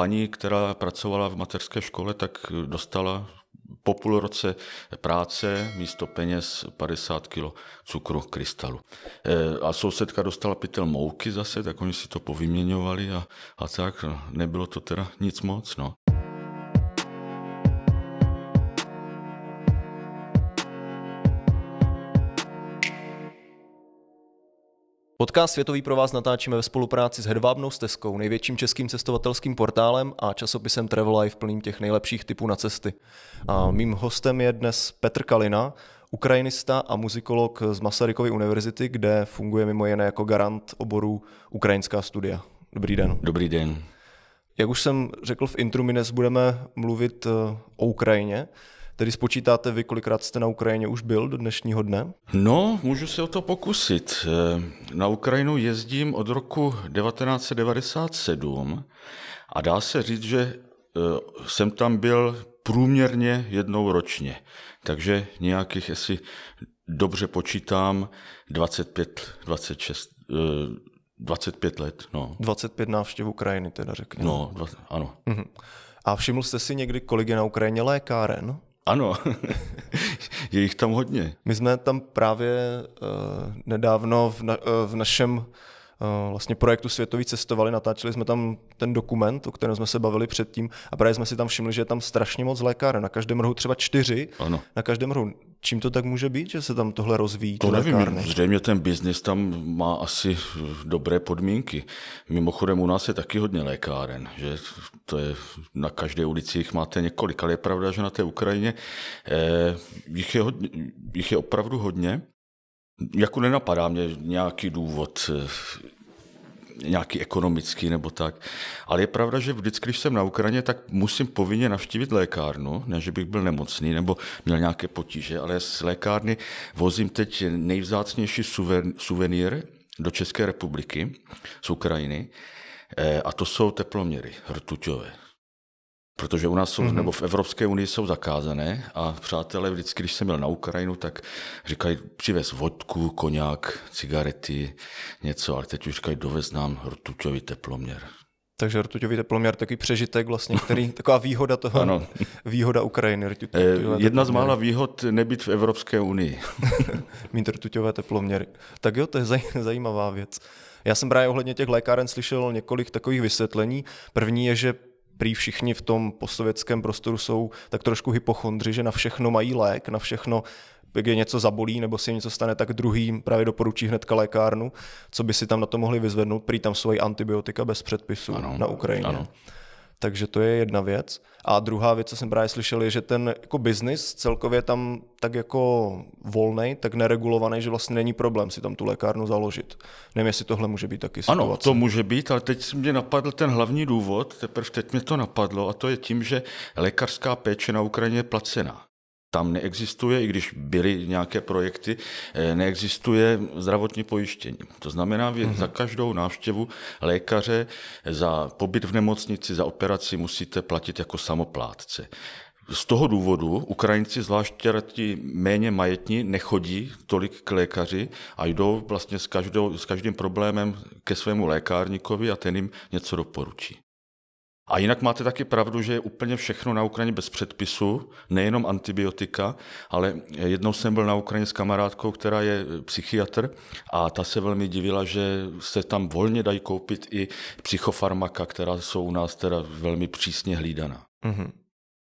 paní, která pracovala v mateřské škole, tak dostala po půl roce práce místo peněz 50 kg cukru krystalu. E, a sousedka dostala pytel mouky zase, tak oni si to povyměňovali a, a tak. No, nebylo to teda nic moc. No. Podcast Světový pro vás natáčíme ve spolupráci s Hedvábnou stezkou, největším českým cestovatelským portálem a časopisem Travel Life plným těch nejlepších typů na cesty. A mým hostem je dnes Petr Kalina, ukrajinista a muzikolog z Masarykovy univerzity, kde funguje mimo jiné jako garant oboru ukrajinská studia. Dobrý den. Dobrý den. Jak už jsem řekl v intru, my dnes budeme mluvit eh, o Ukrajině. Tedy spočítáte vy, kolikrát jste na Ukrajině už byl do dnešního dne? No, můžu se o to pokusit. Eh, na Ukrajinu jezdím od roku 1997 a dá se říct, že eh, jsem tam byl průměrně jednou ročně. Takže nějakých, jestli dobře počítám, 25, 26, 25 let. No. 25 návštěv Ukrajiny teda řekněme. No, dva, ano. Uh-huh. A všiml jste si někdy, kolik je na Ukrajině lékáren? Ano, je jich tam hodně. My jsme tam právě uh, nedávno v, na, uh, v našem Eh, vlastně projektu Světový cestovali, natáčeli jsme tam ten dokument, o kterém jsme se bavili předtím a právě jsme si tam všimli, že je tam strašně moc lékáren, na každém rohu třeba čtyři, ano. na každém rohu. Čím to tak může být, že se tam tohle rozvíjí? To nevím, lékárny? zřejmě ten biznis tam má asi dobré podmínky. Mimochodem u nás je taky hodně lékáren, že to je, na každé ulici jich máte několik, ale je pravda, že na té Ukrajině eh, jich, je hodně, jich je opravdu hodně jako nenapadá mě nějaký důvod, eh, nějaký ekonomický nebo tak. Ale je pravda, že vždycky, když jsem na Ukrajině, tak musím povinně navštívit lékárnu, ne, že bych byl nemocný nebo měl nějaké potíže, ale z lékárny vozím teď nejvzácnější suvenýr do České republiky z Ukrajiny eh, a to jsou teploměry rtuťové protože u nás jsou, mm-hmm. nebo v Evropské unii jsou zakázané a přátelé vždycky, když jsem měl na Ukrajinu, tak říkají, přivez vodku, koněk, cigarety, něco, ale teď už říkají, dovez nám rtuťový teploměr. Takže rtuťový teploměr, takový přežitek vlastně, který, taková výhoda toho, ano. výhoda Ukrajiny. Rtuťový, eh, teploměry. Jedna z mála výhod nebyt v Evropské unii. Mít rtuťové teploměry. Tak jo, to je zajímavá věc. Já jsem právě ohledně těch lékáren slyšel několik takových vysvětlení. První je, že prý všichni v tom postsovětském prostoru jsou tak trošku hypochondři, že na všechno mají lék, na všechno je něco zabolí nebo si něco stane, tak druhý právě doporučí hnedka lékárnu, co by si tam na to mohli vyzvednout. Prý tam svoji antibiotika bez předpisu ano, na Ukrajině. Ano. Takže to je jedna věc. A druhá věc, co jsem právě slyšel, je, že ten jako biznis celkově tam tak jako volný, tak neregulovaný, že vlastně není problém si tam tu lékárnu založit. Nevím, jestli tohle může být taky situace. Ano, to může být, ale teď mě napadl ten hlavní důvod, teprve teď mě to napadlo, a to je tím, že lékařská péče na Ukrajině je placená tam neexistuje, i když byly nějaké projekty, eh, neexistuje zdravotní pojištění. To znamená, že mhm. za každou návštěvu lékaře, eh, za pobyt v nemocnici, za operaci musíte platit jako samoplátce. Z toho důvodu Ukrajinci, zvláště ti méně majetní, nechodí tolik k lékaři a jdou vlastně s, každou, s každým problémem ke svému lékárníkovi a ten jim něco doporučí. A jinak máte taky pravdu, že je úplně všechno na Ukrajině bez předpisu, nejenom antibiotika, ale jednou jsem byl na Ukrajině s kamarádkou, která je psychiatr a ta se velmi divila, že se tam volně dají koupit i psychofarmaka, která jsou u nás teda velmi přísně hlídaná. Uh-huh.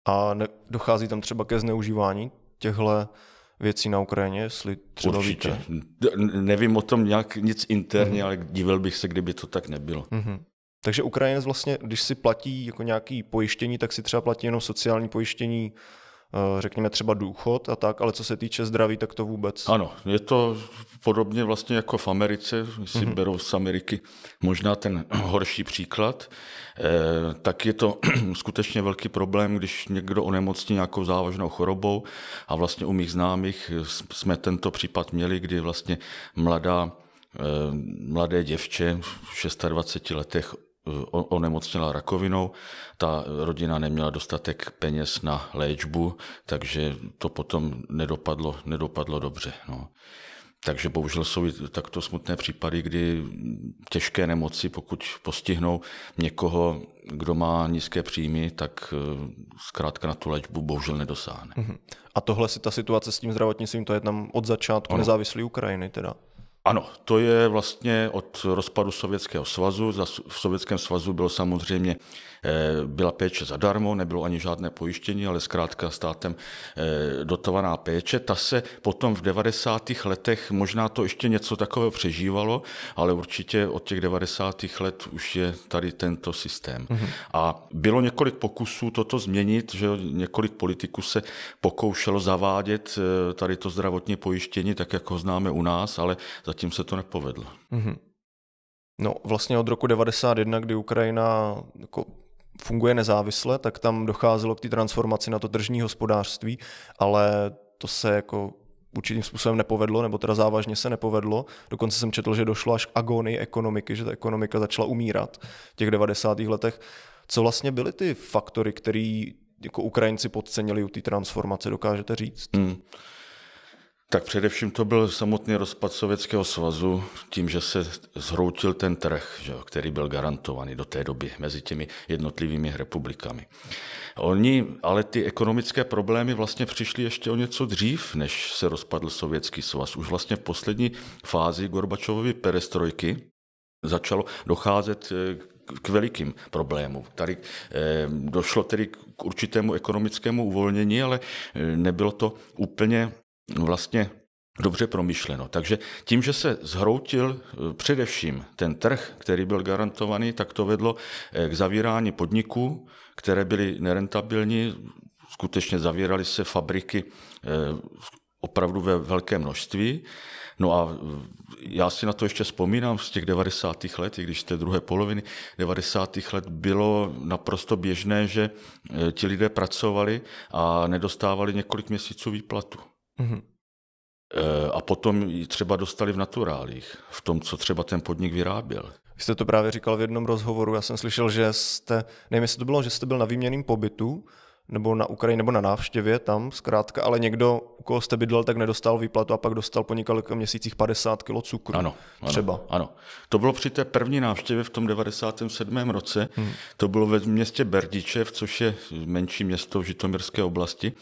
A ne- dochází tam třeba ke zneužívání těchto věcí na Ukrajině, jestli třeba Určitě. Nevím o tom nějak nic interně, uh-huh. ale divil bych se, kdyby to tak nebylo. Uh-huh. Takže Ukrajinec vlastně, když si platí jako nějaký pojištění, tak si třeba platí jenom sociální pojištění, eh, řekněme třeba důchod a tak, ale co se týče zdraví, tak to vůbec. Ano, je to podobně vlastně jako v Americe, si mm-hmm. berou z Ameriky možná ten horší příklad, eh, tak je to skutečně velký problém, když někdo onemocní nějakou závažnou chorobou a vlastně u mých známých jsme tento případ měli, kdy vlastně mladá eh, mladé děvče v 26 letech onemocněla rakovinou, ta rodina neměla dostatek peněz na léčbu, takže to potom nedopadlo, nedopadlo dobře. No. Takže bohužel jsou takto smutné případy, kdy těžké nemoci, pokud postihnou někoho, kdo má nízké příjmy, tak eh, zkrátka na tu léčbu bohužel nedosáhne. Mhm. A tohle si ta situace s tím zdravotnictvím, to je tam od začátku ano. nezávislý Ukrajiny teda? Ano, to je vlastně od rozpadu Sovětského svazu. V Sovětském svazu byl samozřejmě Eh, byla péče zadarmo, nebylo ani žádné pojištění, ale zkrátka státem eh, dotovaná péče. Ta se potom v 90. letech možná to ještě něco takového přežívalo, ale určitě od těch 90. let už je tady tento systém. Mm-hmm. A bylo několik pokusů toto změnit, že několik politiků se pokoušelo zavádět eh, tady to zdravotní pojištění, tak jak ho známe u nás, ale zatím se to nepovedlo. Mm-hmm. No vlastně od roku 91, kdy Ukrajina jako funguje nezávisle, tak tam docházelo k té transformaci na to tržní hospodářství, ale to se jako určitým způsobem nepovedlo, nebo teda závažně se nepovedlo. Dokonce jsem četl, že došlo až k agonii ekonomiky, že ta ekonomika začala umírat v těch 90. letech. Co vlastně byly ty faktory, které jako Ukrajinci podcenili u té transformace, dokážete říct? Hmm. Tak především to byl samotný rozpad Sovětského svazu tím, že se zhroutil ten trh, že, který byl garantovaný do té doby mezi těmi jednotlivými republikami. Oni, ale ty ekonomické problémy vlastně přišly ještě o něco dřív, než se rozpadl Sovětský svaz. Už vlastně v poslední fázi Gorbačovovy perestrojky začalo docházet eh, k velikým problémům. Tady eh, došlo tedy k určitému ekonomickému uvolnění, ale eh, nebylo to úplně vlastně dobře promyšleno. Takže tím, že se zhroutil eh, především ten trh, který byl garantovaný, tak to vedlo eh, k zavírání podniků, které byly nerentabilní, skutečně zavíraly se fabriky eh, opravdu ve velké množství. No a já si na to ještě vzpomínám z těch 90. let, i když z té druhé poloviny 90. let bylo naprosto běžné, že ti lidé pracovali a nedostávali několik měsíců výplatu. Mm-hmm. A potom ji třeba dostali v naturálích, v tom, co třeba ten podnik vyráběl. Vy jste to právě říkal v jednom rozhovoru, já jsem slyšel, že jste, nevím jestli to bylo, že jste byl na výměným pobytu, nebo na Ukrajině, nebo na návštěvě tam zkrátka, ale někdo, u koho jste bydlel, tak nedostal výplatu a pak dostal po několika měsících 50 kg cukru. Ano, ano, třeba. Ano. To bylo při té první návštěvě v tom 97. roce, hmm. to bylo ve městě Berdičev, což je menší město v Žitomirské oblasti.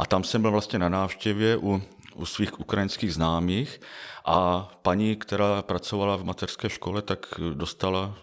A tam jsem byl vlastně na návštěvě u, u svých ukrajinských známých a paní, která pracovala v mateřské škole, tak dostala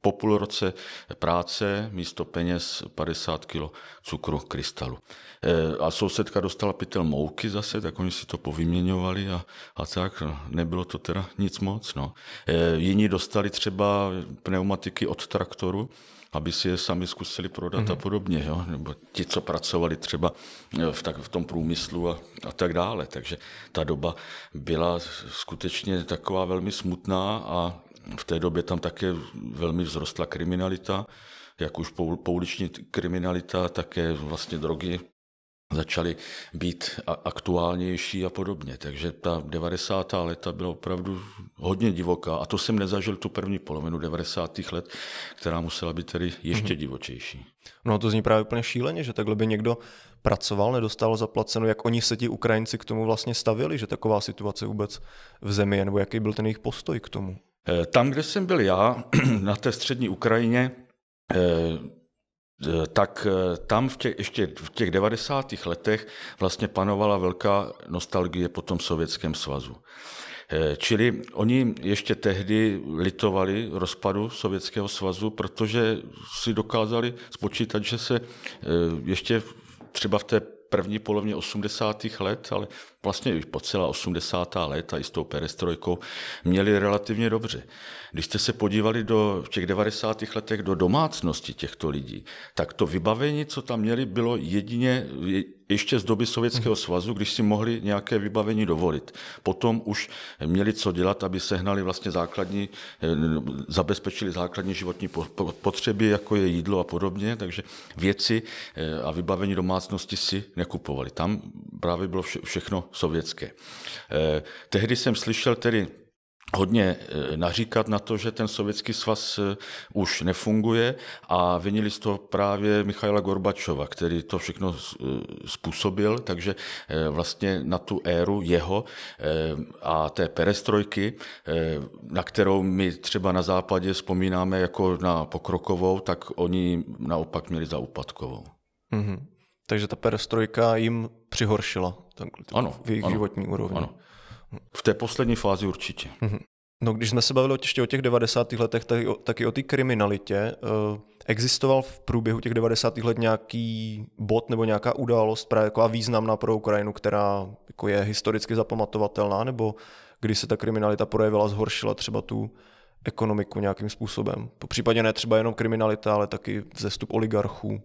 po půl roce práce místo peněz 50 kg cukru krystalu. E, a sousedka dostala pytel mouky zase, tak oni si to povyměňovali a, a tak. Nebylo to teda nic moc. No. E, jiní dostali třeba pneumatiky od traktoru, aby si je sami zkusili prodat mm-hmm. a mhm. podobně, jo? nebo ti, co pracovali třeba eh, v, tak, v tom průmyslu a, a tak dále. Takže ta doba byla skutečně taková velmi smutná a v té době tam také velmi vzrostla kriminalita, jak už pouliční kriminalita, také vlastně drogy začaly být aktuálnější a podobně. Takže ta 90. leta byla opravdu hodně divoká a to jsem nezažil tu první polovinu 90. let, která musela být tedy ještě mm-hmm. divočejší. No to zní právě úplně šíleně, že takhle by někdo pracoval, nedostal zaplaceno, jak oni se ti Ukrajinci k tomu vlastně stavili, že taková situace vůbec v zemi, nebo jaký byl ten jejich postoj k tomu? Eh, tam, kde jsem byl já, na té střední Ukrajině, eh, Eh, tak eh, tam v těch, ještě v těch 90. letech vlastně panovala velká nostalgie po tom Sovětském svazu. Eh, čili oni ještě tehdy litovali rozpadu Sovětského svazu, protože si dokázali spočítat, že se ještě třeba v té první polovině 80. let, ale vlastně po celá 80. léta i s tou perestrojkou měli relativně dobře. Když jste se podívali do, v těch 90. letech do domácnosti těchto lidí, tak to vybavení, co tam měli, bylo jedině ještě z doby Sovětského mhm. svazu, když si mohli nějaké vybavení dovolit. Potom už měli co dělat, aby sehnali vlastně základní, eh, zabezpečili základní životní potřeby, jako je jídlo a podobně, takže věci eh, a vybavení domácnosti si nekupovali. Tam právě bylo vše, všechno sovětské. Eh, tehdy jsem slyšel tedy hodně eh, naříkat na to, že ten sovětský svaz eh, už nefunguje a vinili z toho právě Michaila Gorbačova, který to všechno způsobil, takže vlastně na tu éru jeho a té perestrojky, na kterou my třeba na západě vzpomínáme jako na pokrokovou, tak oni naopak měli za úpadkovou. Mm-hmm. Takže ta perestrojka jim přihoršila ten ano, v jejich ano, životní úrovni. Ano. V té poslední fázi určitě. Mhm. No, když jsme se bavili ještě o těch 90. letech, tak i o, tak i o té kriminalitě. Eh, existoval v průběhu těch 90. let nějaký bod nebo nějaká událost právě jako významná pro Ukrajinu, která jako je historicky zapamatovatelná, nebo kdy se ta kriminalita projevila, zhoršila třeba tu ekonomiku nějakým způsobem. Po případě ne třeba jenom kriminalita, ale taky vzestup oligarchů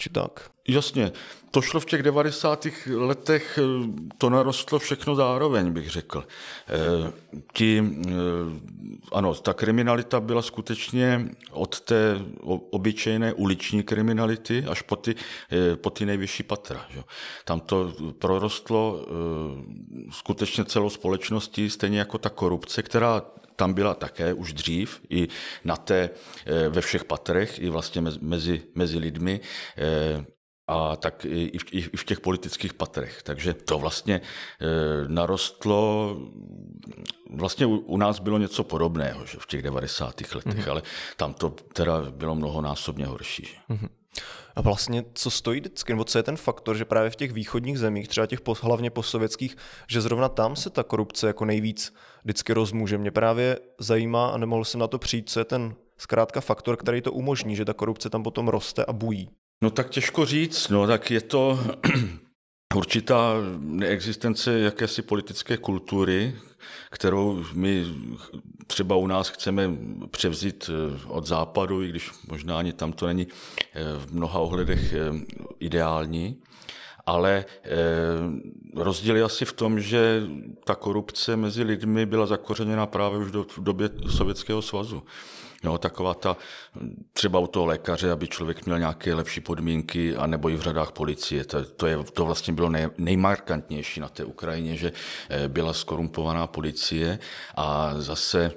či tak? Jasně, to šlo v těch 90. letech, eh, to narostlo všechno zároveň, bych řekl. E, ti, e, ano, ta kriminalita byla skutečně od té obyčejné uliční kriminality až po ty, e, po ty nejvyšší patra. Že? Tam to prorostlo e, skutečně celou společností, stejně jako ta korupce, která tam byla také už dřív, i na té, eh, ve všech patrech, i vlastně mezi, mezi lidmi, eh, a tak i v, i v těch politických patrech. Takže to vlastně eh, narostlo, vlastně u, u nás bylo něco podobného že v těch 90. letech, mm-hmm. ale tam to teda bylo mnohonásobně horší. Mm-hmm. A vlastně, co stojí vždycky, nebo co je ten faktor, že právě v těch východních zemích, třeba těch po, hlavně posovětských, že zrovna tam se ta korupce jako nejvíc vždycky rozmůže. Mě právě zajímá, a nemohl jsem na to přijít, co je ten zkrátka faktor, který to umožní, že ta korupce tam potom roste a bují. No tak těžko říct, no tak je to určitá neexistence jakési politické kultury, kterou my třeba u nás chceme převzít eh, od západu, i když možná ani tam to není eh, v mnoha ohledech eh, ideální, ale rozdíl je asi v tom, že ta korupce mezi lidmi byla zakořeněna právě už do, v době Sovětského svazu. Jo, taková ta, třeba u toho lékaře, aby člověk měl nějaké lepší podmínky, anebo i v řadách policie. To, to, je, to vlastně bylo nej, nejmarkantnější na té Ukrajině, že eh, byla skorumpovaná policie a zase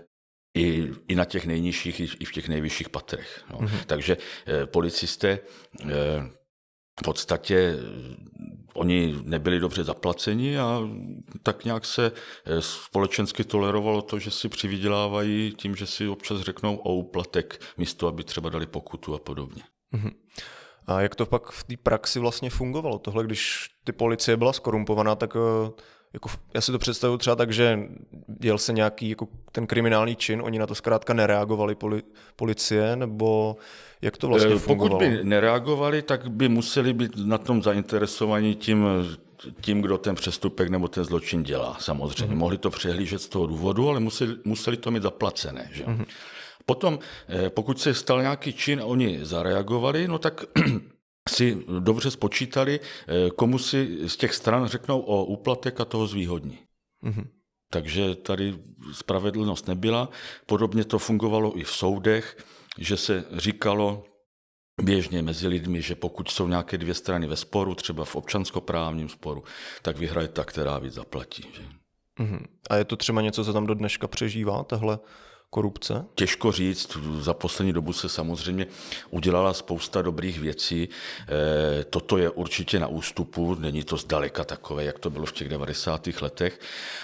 i, i na těch nejnižších, i v těch nejvyšších patrech. Jo. Mm-hmm. Takže eh, policisté eh, v podstatě oni nebyli dobře zaplaceni a tak nějak se eh, společensky tolerovalo to, že si přivydělávají tím, že si občas řeknou o úplatek místo, aby třeba dali pokutu a podobně. Mm-hmm. A jak to pak v té praxi vlastně fungovalo? Tohle, když ty policie byla skorumpovaná, tak eh, jako, já si to představuju třeba tak, že děl se nějaký jako ten kriminální čin, oni na to zkrátka nereagovali poli, policie, nebo jak to vlastně eh, fungovalo? Pokud by nereagovali, tak by museli být na tom zainteresovaní tím, tím, kdo ten přestupek nebo ten zločin dělá, samozřejmě. Mm-hmm. Mohli to přehlížet z toho důvodu, ale museli, museli to mít zaplacené. Že? Mm-hmm. Potom, eh, pokud se stal nějaký čin a oni zareagovali, no tak si dobře spočítali, eh, komu si z těch stran řeknou o úplatek a toho zvýhodní. Mm-hmm. Takže tady spravedlnost nebyla. Podobně to fungovalo i v soudech že se říkalo běžně mezi lidmi, že pokud jsou nějaké dvě strany ve sporu, třeba v občanskoprávním sporu, tak vyhraje ta, která víc zaplatí. Že? Uh-huh. A je to třeba něco, co tam do dneška přežívá, tahle korupce? Těžko říct, za poslední dobu se samozřejmě udělala spousta dobrých věcí. E, toto je určitě na ústupu, není to zdaleka takové, jak to bylo v těch 90. letech,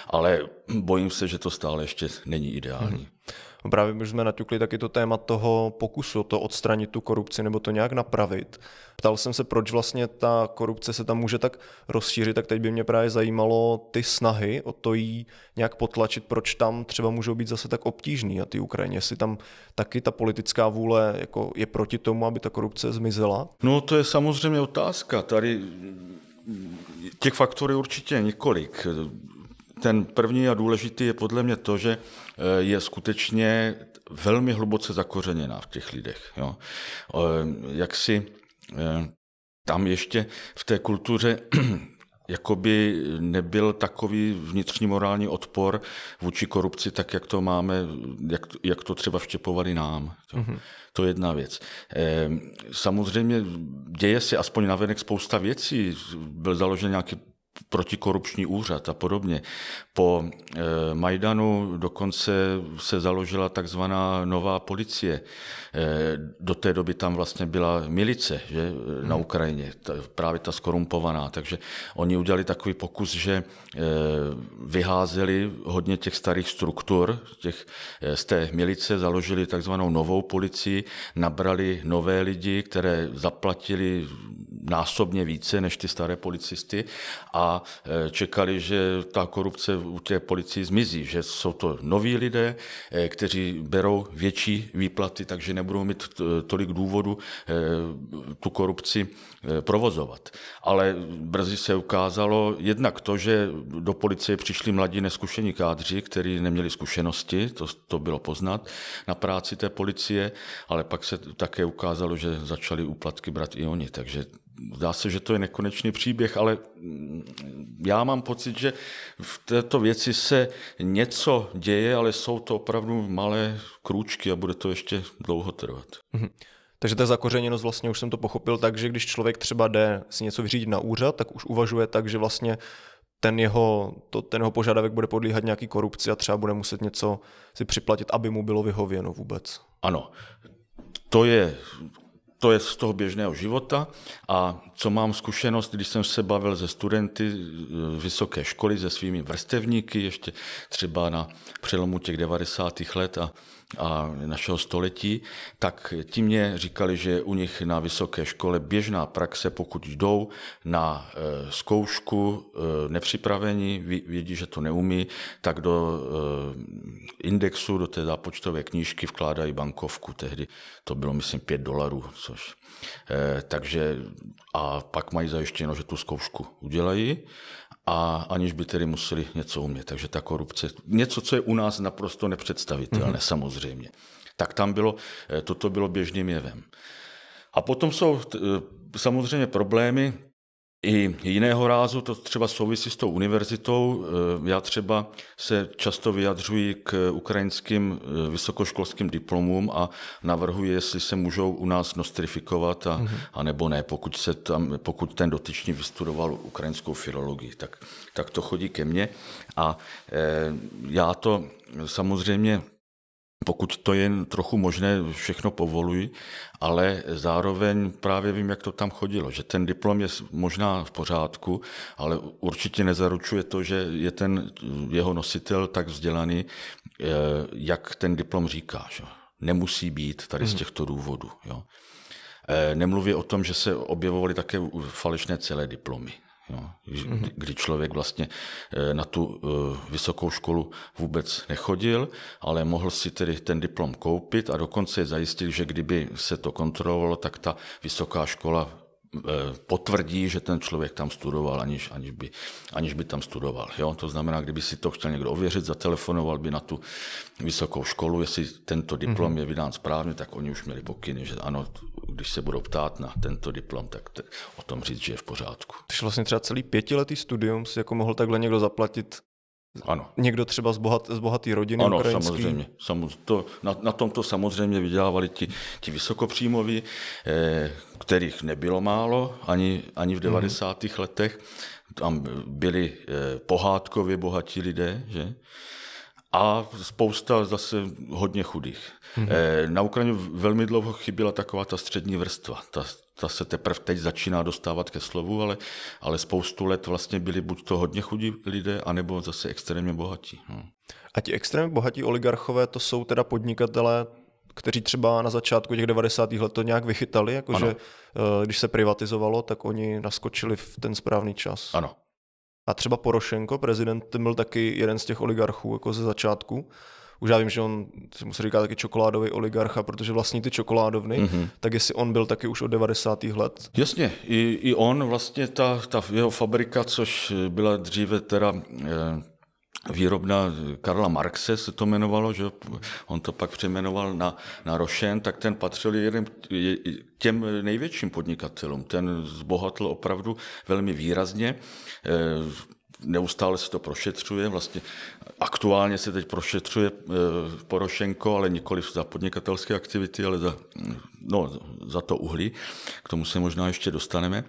ale bojím se, že to stále ještě není ideální. Uh-huh. No právě my jsme naťukli taky to téma toho pokusu, to odstranit tu korupci nebo to nějak napravit. Ptal jsem se, proč vlastně ta korupce se tam může tak rozšířit, tak teď by mě právě zajímalo ty snahy o to jí nějak potlačit, proč tam třeba můžou být zase tak obtížný a ty Ukrajině, jestli tam taky ta politická vůle jako je proti tomu, aby ta korupce zmizela? No to je samozřejmě otázka. Tady těch faktorů určitě několik. Ten první a důležitý je podle mě to, že Eh, je skutečně velmi hluboce zakořeněná v těch lidech. Jo. Eh, jak si eh, tam ještě v té kultuře jakoby nebyl takový vnitřní morální odpor vůči korupci, tak jak to máme, jak, jak to třeba vštěpovali nám. To, mm-hmm. to je jedna věc. samozřejmě děje se aspoň navenek spousta věcí. Byl založen nějaký protikorupční úřad a podobně. Po eh, Majdanu dokonce se založila takzvaná nová policie. Eh, do té doby tam vlastně byla milice že, eh, na hmm. Ukrajině, právě ta skorumpovaná. Takže oni udělali takový pokus, že vyházeli hodně těch starých struktur těch, z té milice, založili takzvanou novou policii, nabrali nové lidi, které zaplatili násobně více než ty staré policisty a e, čekali, že ta korupce u té policii zmizí, že jsou to noví lidé, e, kteří berou větší výplaty, takže nebudou mít tolik důvodu e, tu korupci provozovat. Ale brzy se ukázalo jednak to, že do policie přišli mladí neskušení kádři, kteří neměli zkušenosti, to, to bylo poznat na práci té policie, ale pak se také ukázalo, že začali úplatky brát i oni, takže zdá se, že to je nekonečný příběh, ale mm, já mám pocit, že v této věci se něco děje, ale jsou to opravdu malé krůčky a bude to ještě dlouho trvat. Mm-hmm. Takže ta zakořeněnost vlastně už jsem to pochopil tak, že když člověk třeba jde si něco vyřídit na úřad, tak už uvažuje tak, že vlastně ten jeho, to, ten jeho požadavek bude podlíhat nějaký korupci a třeba bude muset něco si připlatit, aby mu bylo vyhověno vůbec. Ano, to je to je z toho běžného života a co mám zkušenost, když jsem se bavil ze studenty eh, vysoké školy, se svými vrstevníky, ještě třeba na přelomu těch 90. let a a našeho století, tak ti mě říkali, že u nich na vysoké škole běžná praxe, pokud jdou na e, zkoušku e, nepřipravení, vědí, že to neumí, tak do e, indexu, do té zápočtové knížky vkládají bankovku. Tehdy to bylo, myslím, 5 dolarů, což. Takže a pak mají zajištěno, že tu zkoušku udělají a aniž by tedy museli něco umět. Takže ta korupce, něco, co je u nás naprosto nepředstavitelné mm-hmm. samozřejmě, tak tam bylo, eh, toto bylo běžným jevem. A potom jsou t, eh, samozřejmě problémy, i jiného rázu, to třeba souvisí s tou univerzitou. Eh, já třeba se často vyjadřuji k ukrajinským eh, vysokoškolským diplomům a navrhuji, jestli se můžou u nás nostrifikovat a, mm-hmm. a nebo ne, pokud, se tam, pokud ten dotyčný vystudoval ukrajinskou filologii, tak, tak to chodí ke mně a e, já to samozřejmě pokud to je trochu možné, všechno povoluji, ale zároveň právě vím, jak to tam chodilo, že ten diplom je možná v pořádku, ale určitě nezaručuje to, že je ten jeho nositel tak vzdělaný, eh, jak ten diplom říká. Že? Nemusí být tady z mhm. těchto důvodů. Jo? Eh, Nemluví o tom, že se objevovaly také falešné celé diplomy. Jo. No, mhm. kdy člověk vlastně eh, na tu eh, vysokou školu vůbec nechodil, ale mohl si tedy ten diplom koupit a dokonce zajistil, že kdyby se to kontrolovalo, tak ta vysoká škola Eh, potvrdí, že ten člověk tam studoval, aniž, aniž, by, aniž by tam studoval. Jo? To znamená, kdyby si to chtěl někdo ověřit, zatelefonoval by na tu vysokou školu, jestli tento diplom mm-hmm. je vydán správně, tak oni už měli pokyny, že ano, když se budou ptát na tento diplom, tak o tom říct, že je v pořádku. Takže vlastně třeba celý pětiletý studium si jako mohl takhle někdo zaplatit ano. Někdo třeba z, bohat, z bohaté rodiny Ano, ukrajinský. samozřejmě. samozřejmě to, na, na tom to samozřejmě vydělávali ti, ti vysokopříjmoví, eh, kterých nebylo málo ani, ani v 90. Hmm. letech. Tam byli eh, pohádkově bohatí lidé, že? A spousta zase hodně chudých. Hmm. Eh, na Ukrajině velmi dlouho chyběla taková ta střední vrstva, ta, ta se teprve teď začíná dostávat ke slovu, ale, ale spoustu let vlastně byli buď to hodně chudí lidé, anebo zase extrémně bohatí. No. A ti extrémně bohatí oligarchové, to jsou teda podnikatelé, kteří třeba na začátku těch 90. let to nějak vychytali, jakože eh, když se privatizovalo, tak oni naskočili v ten správný čas. Ano. A třeba Porošenko, prezident, ten byl taky jeden z těch oligarchů jako ze začátku už já vím, že on se musí říkat taky čokoládový oligarcha, protože vlastní ty čokoládovny, mm-hmm. tak jestli on byl taky už od 90. let. Jasně, i, i on vlastně, ta, ta jeho fabrika, což byla dříve teda eh, výrobna Karla Marxe se to jmenovalo, že on to pak přejmenoval na, na Rošen, tak ten patřil jeden, těm největším podnikatelům. Ten zbohatl opravdu velmi výrazně. E, neustále se to prošetřuje. Vlastně aktuálně se teď prošetřuje eh, Porošenko, ale nikoli za podnikatelské aktivity, ale za, no, za to uhlí. K tomu se možná ještě dostaneme.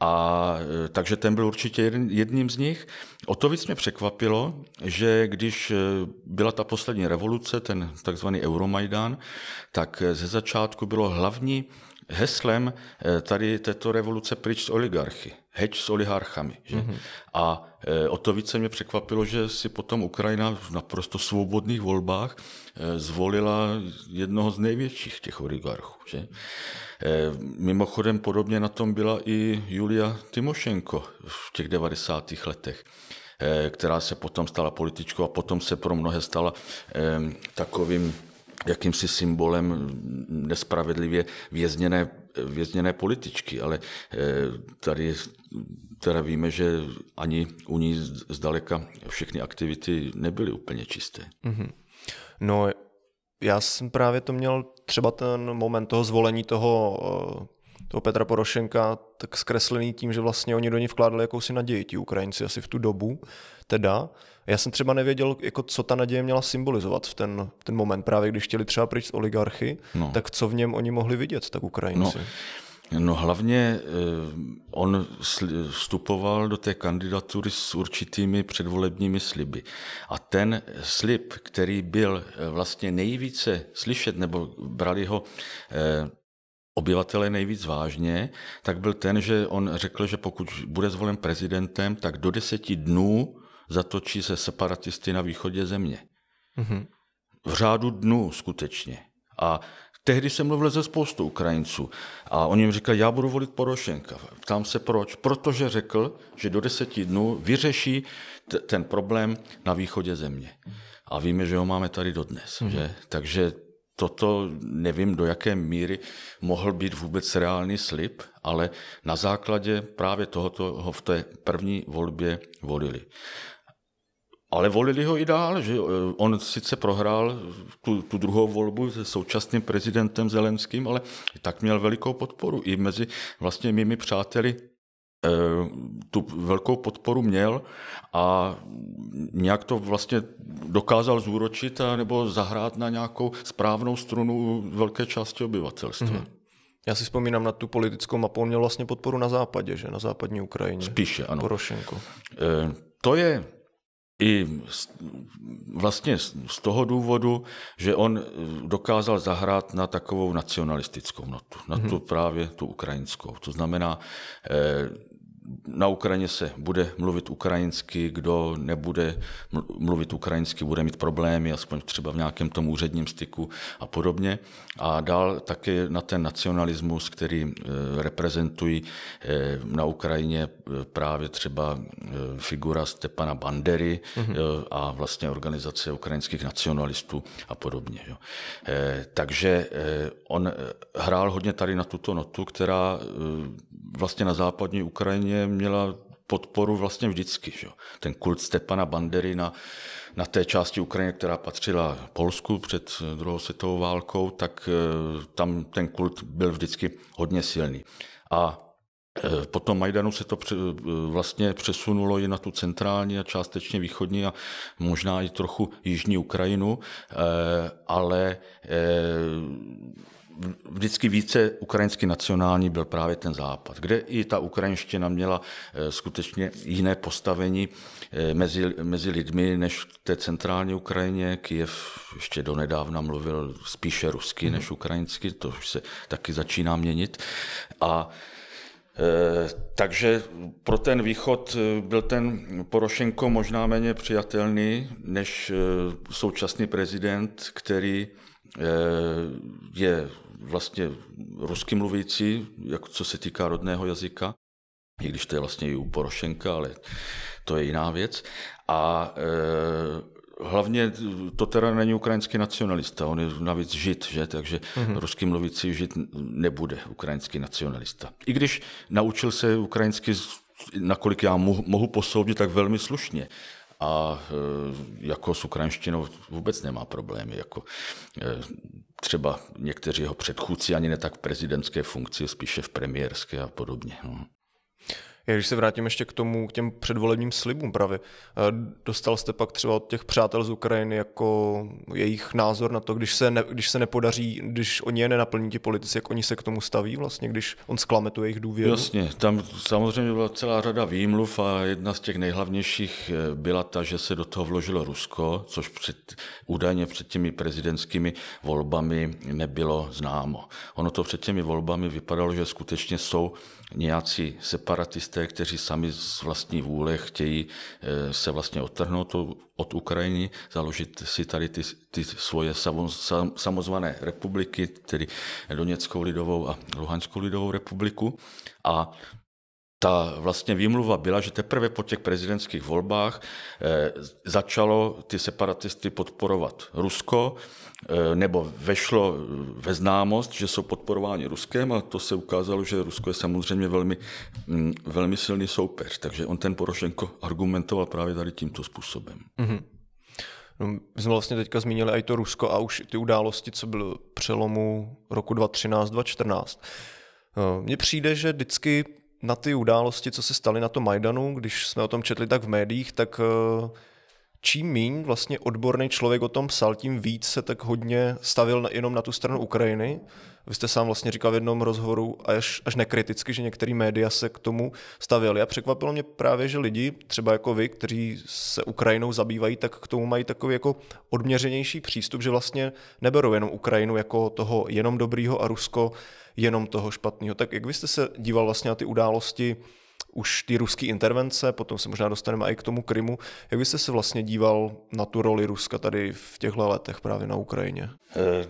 A eh, takže ten byl určitě jedním z nich. O to víc mě překvapilo, že když eh, byla ta poslední revoluce, ten takzvaný Euromajdan, tak ze začátku bylo hlavní heslem tady této revoluce pryč z oligarchy heč s oligarchami. Že? Mm-hmm. A e, o to více mě překvapilo, že si potom Ukrajina v naprosto svobodných volbách e, zvolila jednoho z největších těch oligarchů. Že? E, mimochodem podobně na tom byla i Julia Timošenko v těch 90. letech e, která se potom stala političkou a potom se pro mnohé stala e, takovým jakýmsi symbolem nespravedlivě vězněné vězněné političky, ale eh, tady teda víme, že ani u ní zdaleka všechny aktivity nebyly úplně čisté. Mm-hmm. No, já jsem právě to měl třeba ten moment toho zvolení toho, eh, toho Petra Porošenka tak zkreslený tím, že vlastně oni do ní vkládali jakousi naději, ti Ukrajinci asi v tu dobu, teda, já jsem třeba nevěděl, jako co ta naděje měla symbolizovat v ten, ten moment. Právě když chtěli třeba pryč z oligarchy, no. tak co v něm oni mohli vidět, tak Ukrajinci? No. No hlavně eh, on vstupoval do té kandidatury s určitými předvolebními sliby. A ten slib, který byl eh, vlastně nejvíce slyšet, nebo brali ho eh, obyvatele nejvíc vážně, tak byl ten, že on řekl, že pokud bude zvolen prezidentem, tak do deseti dnů zatočí se separatisty na východě země. Mm-hmm. V řádu dnů skutečně. A tehdy jsem mluvil ze spoustu Ukrajinců a oni mi říkali, já budu volit Porošenka. Ptám se proč. Protože řekl, že do deseti dnů vyřeší t- ten problém na východě země. A víme, že ho máme tady dodnes. Mm-hmm. Že? Takže toto nevím, do jaké míry mohl být vůbec reálný slib, ale na základě právě tohoto ho v té první volbě volili. Ale volili ho i dál, že on sice prohrál tu, tu druhou volbu se současným prezidentem Zelenským, ale tak měl velikou podporu i mezi vlastně mými přáteli eh, tu velkou podporu měl a nějak to vlastně dokázal zúročit a nebo zahrát na nějakou správnou strunu velké části obyvatelstva. Mm-hmm. Já si vzpomínám na tu politickou mapu, on měl vlastně podporu na západě, že? Na západní Ukrajině. Spíše, ano. Porošenko. E, to je i vlastně z toho důvodu, že on eh, dokázal zahrát na takovou nacionalistickou notu, na tu mhm. právě tu ukrajinskou. To znamená, eh, na Ukrajině se bude mluvit ukrajinsky, kdo nebude mluvit ukrajinsky, bude mít problémy, aspoň třeba v nějakém tom úředním styku a podobně. A dál také na ten nacionalismus, který e, reprezentují e, na Ukrajině e, právě třeba figura Stepana Bandery mm-hmm. a vlastně organizace ukrajinských nacionalistů a podobně. Jo. Takže on hrál hodně tady na tuto notu, která vlastně na západní Ukrajině měla podporu vlastně vždycky. Že? Ten kult Stepana Bandery na, na té části Ukrajiny, která patřila Polsku před druhou světovou válkou, tak eh, tam ten kult byl vždycky hodně silný. A eh, po tom Majdanu se to eh, vlastně přesunulo i na tu centrální a částečně východní a možná i trochu jižní Ukrajinu, ale vždycky více ukrajinsky nacionální byl právě ten západ, kde i ta ukrajinština měla eh, skutečně jiné postavení eh, mezi, mezi lidmi než v té centrální Ukrajině. Kijev ještě donedávna mluvil spíše rusky než mhm. ukrajinsky, to už se taky začíná měnit. A eh, takže pro ten východ byl ten Porošenko možná méně přijatelný než současný prezident, který je vlastně rusky mluvící, jak co se týká rodného jazyka, i když to je vlastně i u Porošenka, ale to je jiná věc. A e, hlavně to teda není ukrajinský nacionalista, on je navíc žid, že? takže mm-hmm. ruský mluvící žid nebude ukrajinský nacionalista. I když naučil se ukrajinsky, nakolik já mohu, mohu posoudit, tak velmi slušně a e, jako s ukrajinštinou vůbec nemá problémy. Jako, e, třeba někteří jeho předchůdci ani ne tak v prezidentské funkci, spíše v premiérské a podobně. No. Já, Když se vrátím ještě k tomu, k těm předvolebním slibům právě, eh, dostal jste pak třeba od těch přátel z Ukrajiny jako jejich názor na to, když se, ne, když se nepodaří, když oni je nenaplní ti politici, jak oni se k tomu staví vlastně, když on zklame tu jejich důvěru? Jasně, tam samozřejmě byla celá řada výmluv a jedna z těch nejhlavnějších eh, byla ta, že se do toho vložilo Rusko, což před, údajně před těmi prezidentskými volbami nebylo známo. Ono to před těmi volbami vypadalo, že skutečně jsou nějací separatisté, kteří sami z vlastní vůle chtějí eh, se vlastně odtrhnout od Ukrajiny, založit si tady ty, ty svoje samozvané republiky, tedy Doněckou lidovou a Luhanskou lidovou republiku. A ta vlastně výmluva byla, že teprve po těch prezidentských volbách eh, začalo ty separatisty podporovat Rusko, Eh, nebo vešlo eh, ve známost, že jsou podporováni Ruskem a to se ukázalo, že Rusko je samozřejmě velmi, mm, velmi silný soupeř. Takže on ten Porošenko argumentoval právě tady tímto způsobem. Mm-hmm. No, my jsme vlastně teďka zmínili i to Rusko a už ty události, co byly přelomu roku 2013-2014. Eh, mně přijde, že vždycky na ty události, co se staly na tom Majdanu, když jsme o tom četli tak v médiích, tak čím méně vlastně odborný člověk o tom psal, tím víc se tak hodně stavil na, jenom na tu stranu Ukrajiny. Vy jste sám vlastně říkal v jednom rozhovoru až, až nekriticky, že některé média se k tomu stavili. A překvapilo mě právě, že lidi, třeba jako vy, kteří se Ukrajinou zabývají, tak k tomu mají takový jako odměřenější přístup, že vlastně neberou jenom Ukrajinu jako toho jenom dobrýho a Rusko jenom toho špatného. Tak jak byste se díval vlastně na ty události už ty ruské intervence, potom se možná dostaneme i k tomu Krymu. Jak byste se vlastně díval na tu roli Ruska tady v těchto letech právě na Ukrajině? Eh,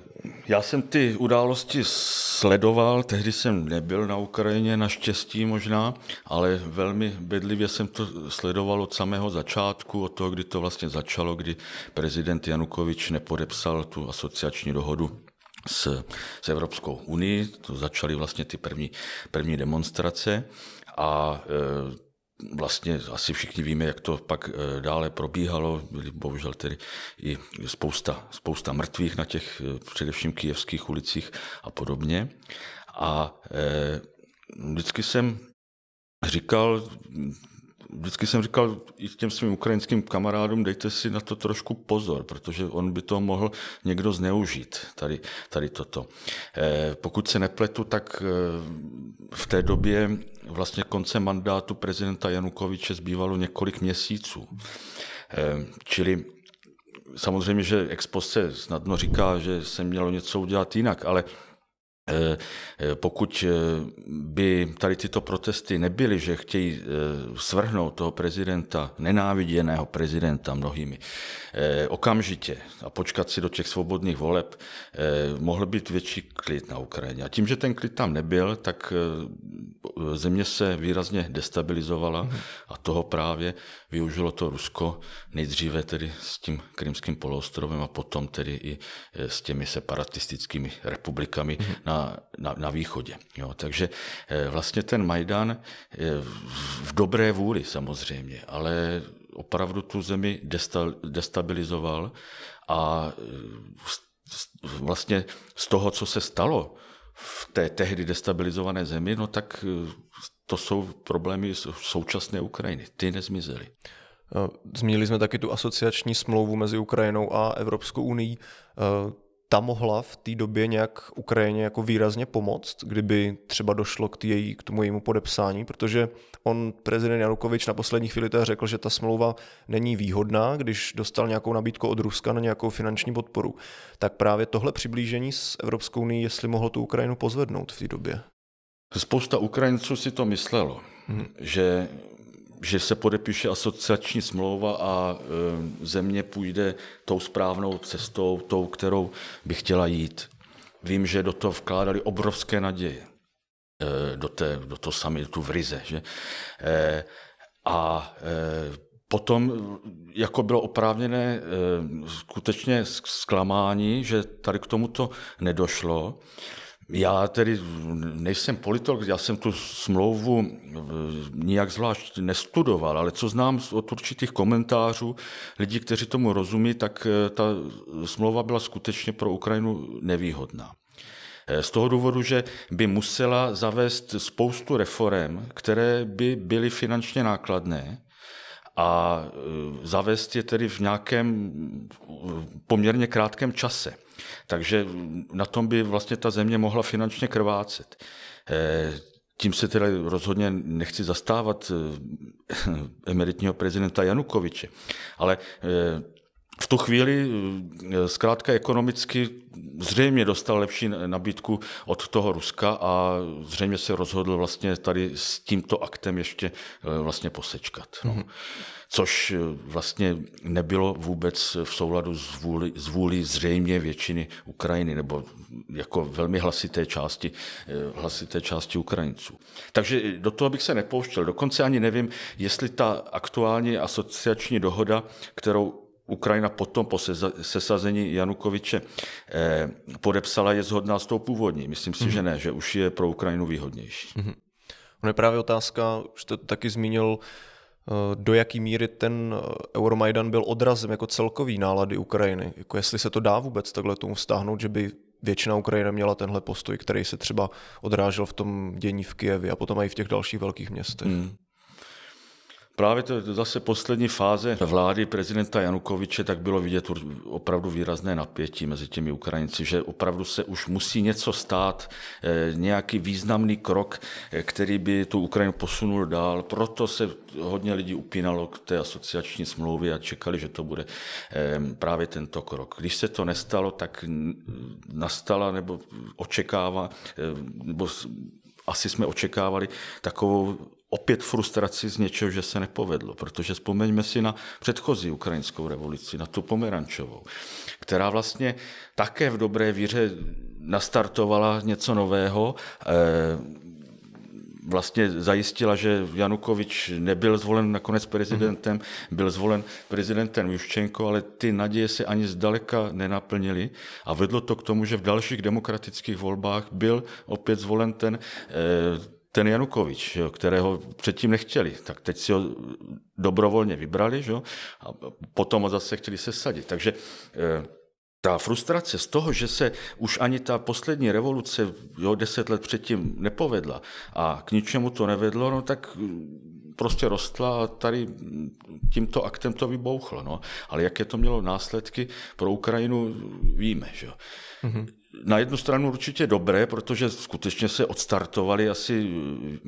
já jsem ty události sledoval, tehdy jsem nebyl na Ukrajině, naštěstí možná, ale velmi bedlivě jsem to sledoval od samého začátku, od toho, kdy to vlastně začalo, kdy prezident Janukovič nepodepsal tu asociační dohodu s, s Evropskou unii, to začaly vlastně ty první, první demonstrace. A e, vlastně asi všichni víme, jak to pak e, dále probíhalo. Byly bohužel tedy i spousta, spousta mrtvých na těch e, především kijevských ulicích a podobně. A vždycky jsem říkal, vždycky jsem říkal i těm svým ukrajinským kamarádům, dejte si na to trošku pozor, protože on by to mohl někdo zneužít, tady, tady toto. Eh, pokud se nepletu, tak eh, v té době vlastně konce mandátu prezidenta Janukoviče zbývalo několik měsíců. Eh, čili samozřejmě, že ex post se snadno říká, že se mělo něco udělat jinak, ale Eh, eh, pokud eh, by tady tyto protesty nebyly, že chtějí svrhnout toho prezidenta, nenáviděného prezidenta mnohými, okamžitě a počkat si do těch svobodných voleb, mohl být větší klid na Ukrajině. A tím, že ten klid tam nebyl, tak země se výrazně destabilizovala mhm. a toho právě využilo to Rusko nejdříve tedy s tím krymským poloostrovem a potom tedy i s těmi separatistickými republikami mhm. na na, na, východě. Jo, takže eh, vlastně ten Majdan eh, v dobré vůli samozřejmě, ale opravdu tu zemi destabilizoval a eh, vlastně z toho, co se stalo v té tehdy destabilizované zemi, no tak to jsou problémy současné Ukrajiny. Ty nezmizely. Zmínili jsme taky tu asociační smlouvu mezi Ukrajinou a Evropskou unii ta mohla v té době nějak Ukrajině jako výrazně pomoct, kdyby třeba došlo k, její, k tomu jejímu podepsání, protože on, prezident Janukovič, na poslední chvíli to řekl, že ta smlouva není výhodná, když dostal nějakou nabídku od Ruska na nějakou finanční podporu. Tak právě tohle přiblížení s Evropskou unii, jestli mohlo tu Ukrajinu pozvednout v té době. Spousta Ukrajinců si to myslelo, hmm. že že se podepíše asociační smlouva a eh, země půjde tou správnou cestou, tou, kterou by chtěla jít. Vím, že do toho vkládali obrovské naděje, eh, do, té, do toho samitu v Rize. Že? Eh, a potom jako bylo oprávněné skutečně zklamání, že tady k tomuto nedošlo. Já tedy nejsem politolog, já jsem tu smlouvu eh, nijak zvlášť nestudoval, ale co znám od určitých komentářů lidí, kteří tomu rozumí, tak eh, ta smlouva byla skutečně pro Ukrajinu nevýhodná. Eh, z toho důvodu, že by musela zavést spoustu reform, které by byly finančně nákladné, a zavést je tedy v nějakém poměrně krátkém čase. Takže na tom by vlastně ta země mohla finančně krvácet. Eh, tím se tedy rozhodně nechci zastávat eh, emeritního prezidenta Janukoviče, ale eh, v tu chvíli zkrátka ekonomicky zřejmě dostal lepší nabídku od toho Ruska a zřejmě se rozhodl vlastně tady s tímto aktem ještě vlastně posečkat. No. Mm-hmm což eh, vlastně nebylo vůbec v souladu s vůli, s vůli zřejmě většiny Ukrajiny, nebo jako velmi hlasité části, eh, hlasité části Ukrajinců. Takže do toho bych se nepouštěl. Dokonce ani nevím, jestli ta aktuální asociační dohoda, kterou Ukrajina potom po sesazení Janukoviče eh, podepsala, je zhodná s tou původní. Myslím si, hmm že mhm. ne, že už je pro Ukrajinu výhodnější. Mm-hmm. Ono je právě otázka, už jste to taky zmínil, Eh, do jaký míry ten eh, Euromajdan byl odrazem jako celkový nálady Ukrajiny. Jako jestli se to dá vůbec takhle tomu vztáhnout, že by většina Ukrajiny měla tenhle postoj, který se třeba odrážel v tom dění v Kijevě a potom i v těch dalších velkých městech. Hmm. Právě to je zase poslední fáze vlády prezidenta Janukoviče, tak bylo vidět opravdu výrazné napětí mezi těmi Ukrajinci, že opravdu se už musí něco stát, eh, nějaký významný krok, eh, který by tu Ukrajinu posunul dál. Proto se hodně lidí upínalo k té asociační smlouvě a čekali, že to bude eh, právě tento krok. Když se to nestalo, tak nastala nebo očekává, nebo asi jsme očekávali takovou opět frustraci z něčeho, že se nepovedlo, protože vzpomeňme si na předchozí ukrajinskou revoluci, na tu pomerančovou, která vlastně také v dobré víře nastartovala něco nového, eh, vlastně zajistila, že Janukovič nebyl zvolen nakonec prezidentem, mhm. byl zvolen prezidentem Juščenko, ale ty naděje se ani zdaleka nenaplnily a vedlo to k tomu, že v dalších demokratických volbách byl opět zvolen ten eh, ten Janukovič, jo, kterého předtím nechtěli, tak teď si ho dobrovolně vybrali že? a potom ho zase chtěli sesadit. Takže eh, ta frustrace z toho, že se už ani ta poslední revoluce jo, deset let předtím nepovedla a k ničemu to nevedlo, no tak prostě rostla a tady tímto aktem to vybouchlo. No. Ale jaké to mělo následky pro Ukrajinu, víme. Že? Mm-hmm. Na jednu stranu určitě dobré, protože skutečně se odstartovaly asi eh,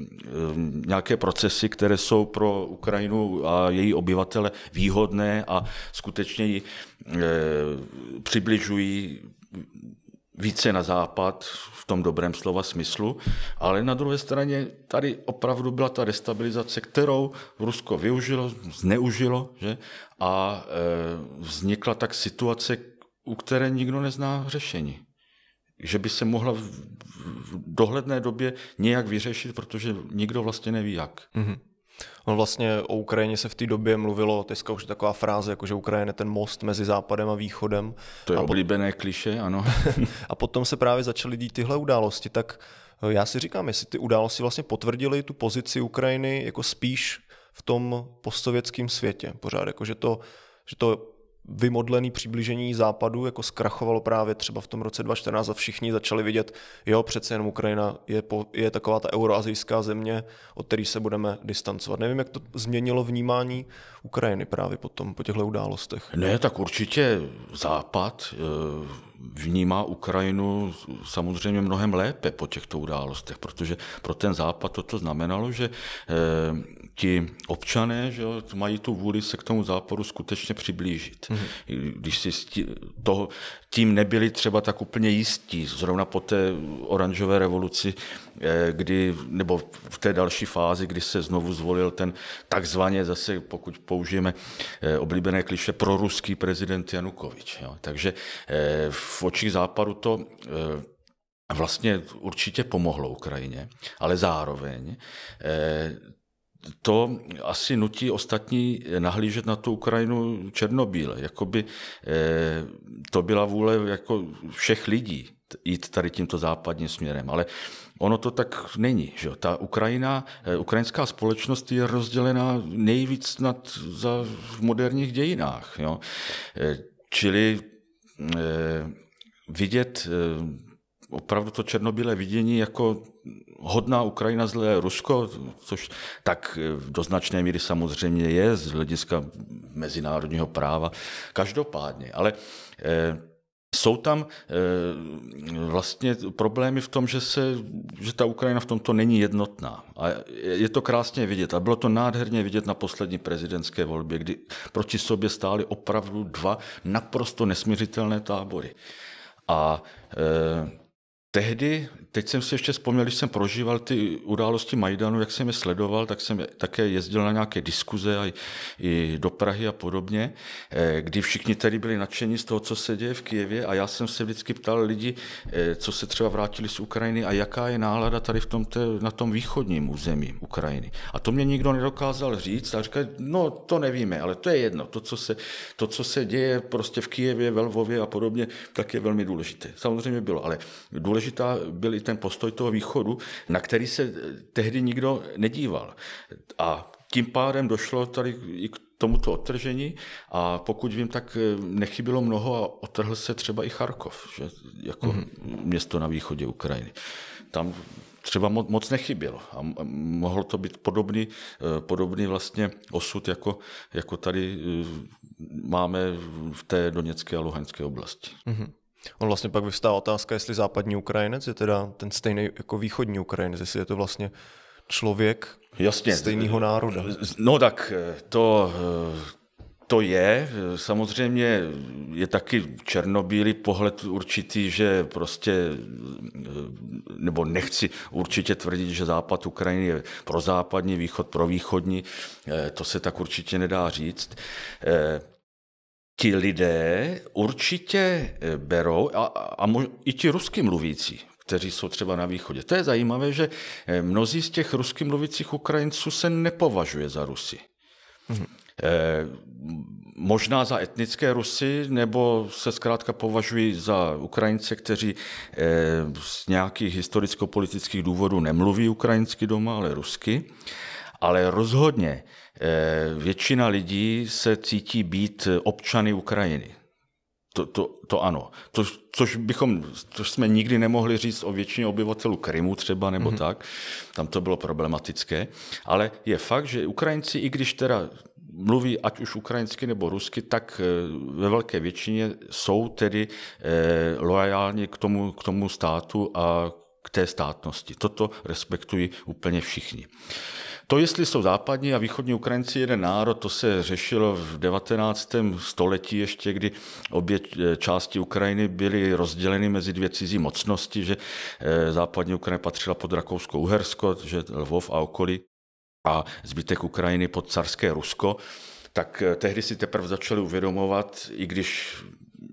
nějaké procesy, které jsou pro Ukrajinu a její obyvatele výhodné a skutečně ji eh, přibližují více na západ v tom dobrém slova smyslu, ale na druhé straně tady opravdu byla ta destabilizace, kterou Rusko využilo, zneužilo že? a e, vznikla tak situace, u které nikdo nezná řešení že by se mohla v dohledné době nějak vyřešit, protože nikdo vlastně neví jak. Mm-hmm. On no vlastně o Ukrajině se v té době mluvilo, teďka už je taková fráze, jako že Ukrajina je ten most mezi západem a východem. To je a oblíbené pot... kliše, ano. a potom se právě začaly dít tyhle události, tak eh, já si říkám, jestli ty události vlastně potvrdily tu pozici Ukrajiny jako spíš v tom postsovětském světě pořád, jako že to, že to vymodlený přiblížení západu jako zkrachovalo právě třeba v tom roce 2014 a všichni začali vidět, jo, přece jenom Ukrajina je, po, je taková ta euroazijská země, od které se budeme distancovat. Nevím, jak to změnilo vnímání Ukrajiny právě potom, po těchto událostech. Ne, tak určitě západ eh, vnímá Ukrajinu samozřejmě mnohem lépe po těchto událostech, protože pro ten západ toto znamenalo, že eh, ti občané že jo, mají tu vůli se k tomu záporu skutečně přiblížit. Mm-hmm. Když si toho, tím nebyli třeba tak úplně jistí, zrovna po té oranžové revoluci, eh, kdy, nebo v té další fázi, kdy se znovu zvolil ten takzvaně, zase pokud použijeme eh, oblíbené kliše, proruský prezident Janukovič. Jo. Takže eh, v očích západu to vlastně určitě pomohlo Ukrajině, ale zároveň to asi nutí ostatní nahlížet na tu Ukrajinu černobíle. Jakoby eh, to byla vůle jako všech lidí jít tady tímto západním směrem. Ale ono to tak není. Že? Ta Ukrajina, eh, ukrajinská společnost je rozdělená nejvíc nad, za, v moderních dějinách. Jo? Eh, čili vidět opravdu to černobílé vidění jako hodná Ukrajina, zlé Rusko, což tak eh, do značné míry samozřejmě je z hlediska mezinárodního práva. Každopádně, ale eh, jsou tam eh, vlastně problémy v tom, že, se, že ta Ukrajina v tomto není jednotná. A je to krásně vidět. A bylo to nádherně vidět na poslední prezidentské volbě, kdy proti sobě stály opravdu dva naprosto nesmířitelné tábory. A e, tehdy Teď jsem si ještě vzpomněl, když jsem prožíval ty události Majdanu, jak jsem je sledoval, tak jsem také jezdil na nějaké diskuze a i do Prahy a podobně, eh, kdy všichni tady byli nadšení z toho, co se děje v Kijevě a já jsem se vždycky ptal lidi, eh, co se třeba vrátili z Ukrajiny a jaká je nálada tady v tom, na tom východním území Ukrajiny. A to mě nikdo nedokázal říct a říkal, no to nevíme, ale to je jedno, to, co se, to, co se děje prostě v Kijevě, ve Lvově a podobně, tak je velmi důležité. Samozřejmě bylo, ale důležitá byly ten postoj toho východu, na který se eh, tehdy nikdo nedíval. A tím pádem došlo tady i k tomuto odtržení a pokud vím, tak eh, nechybilo mnoho a otrhl se třeba i Charkov, že, jako mm-hmm. město na východě Ukrajiny. Tam třeba moc, nechybělo a mohlo to být podobný, eh, podobný vlastně osud, jako, jako tady máme v té Doněcké a Luhanské oblasti. Mm-hmm. On vlastně pak vyvstává otázka, jestli západní Ukrajinec je teda ten stejný jako východní Ukrajinec, jestli je to vlastně člověk Jasně. stejného národa. No tak eh, to, eh, to je. Samozřejmě je taky černobílý pohled určitý, že prostě, eh, nebo nechci určitě tvrdit, že západ Ukrajiny je západní východ pro východní. To se tak určitě nedá říct ti lidé určitě eh, berou, a, a, a i ti rusky mluvící, kteří jsou třeba na východě. To je zajímavé, že eh, mnozí z těch rusky mluvících Ukrajinců se nepovažuje za Rusy. Mm-hmm. možná za etnické Rusy, nebo se zkrátka považují za Ukrajince, kteří z nějakých historicko-politických důvodů nemluví ukrajinsky doma, ale rusky ale rozhodně eh, většina lidí se cítí být občany Ukrajiny. To, to, to ano. To, což, bychom, což jsme nikdy nemohli říct o většině obyvatelů Krymu třeba nebo mm-hmm. tak. Tam to bylo problematické. Ale je fakt, že Ukrajinci, i když teda mluví ať už ukrajinsky nebo rusky, tak eh, ve velké většině jsou tedy eh, loajální k tomu, k tomu státu a k té státnosti. Toto respektují úplně všichni. Eh, to, jestli jsou západní a východní Ukrajinci jeden národ, to se řešilo v 19. století ještě, kdy obě části Ukrajiny byly rozděleny mezi dvě cizí mocnosti, že eh, západní Ukrajina patřila pod Rakousko-Uhersko, že Lvov a okolí a zbytek Ukrajiny pod carské Rusko, tak eh, tehdy si teprve začali uvědomovat, i když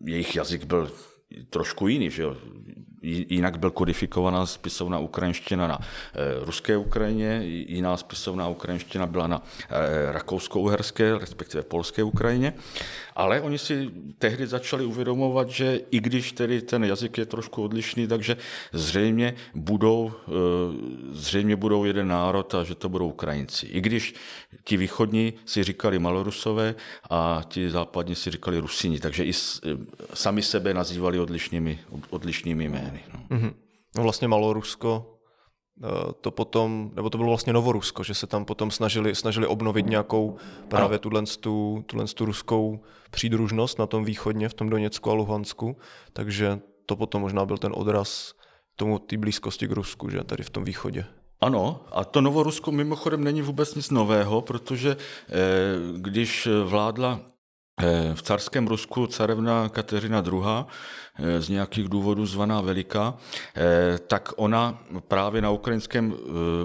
jejich jazyk byl trošku jiný, že jo? jinak byl kodifikovaná spisovná ukrajinština na eh, ruské Ukrajině, jiná spisovná ukrajinština byla na eh, rakousko-uherské, respektive polské Ukrajině. Ale oni si tehdy začali uvědomovat, že i když tedy ten jazyk je trošku odlišný, takže zřejmě budou, eh, zřejmě budou jeden národ a že to budou Ukrajinci. I když ti východní si říkali malorusové a ti západní si říkali rusini, takže i eh, sami sebe nazývali odlišnými, odlišnými jmény. No. Mm-hmm. No vlastně Malorusko Eh, to potom, nebo to bylo vlastně Novorusko, že se tam potom snažili, snažili obnovit hmm. nějakou právě tuhle, tu, ruskou přídružnost na tom východně, v tom Doněcku a Luhansku, takže to potom možná byl ten odraz tomu té blízkosti k Rusku, že tady v tom východě. Ano, a to Novorusko mimochodem není vůbec nic nového, protože eh, když vládla Eh, v carském Rusku carevna Kateřina II. Eh, z nějakých důvodů zvaná Veliká, eh, tak ona právě na ukrajinském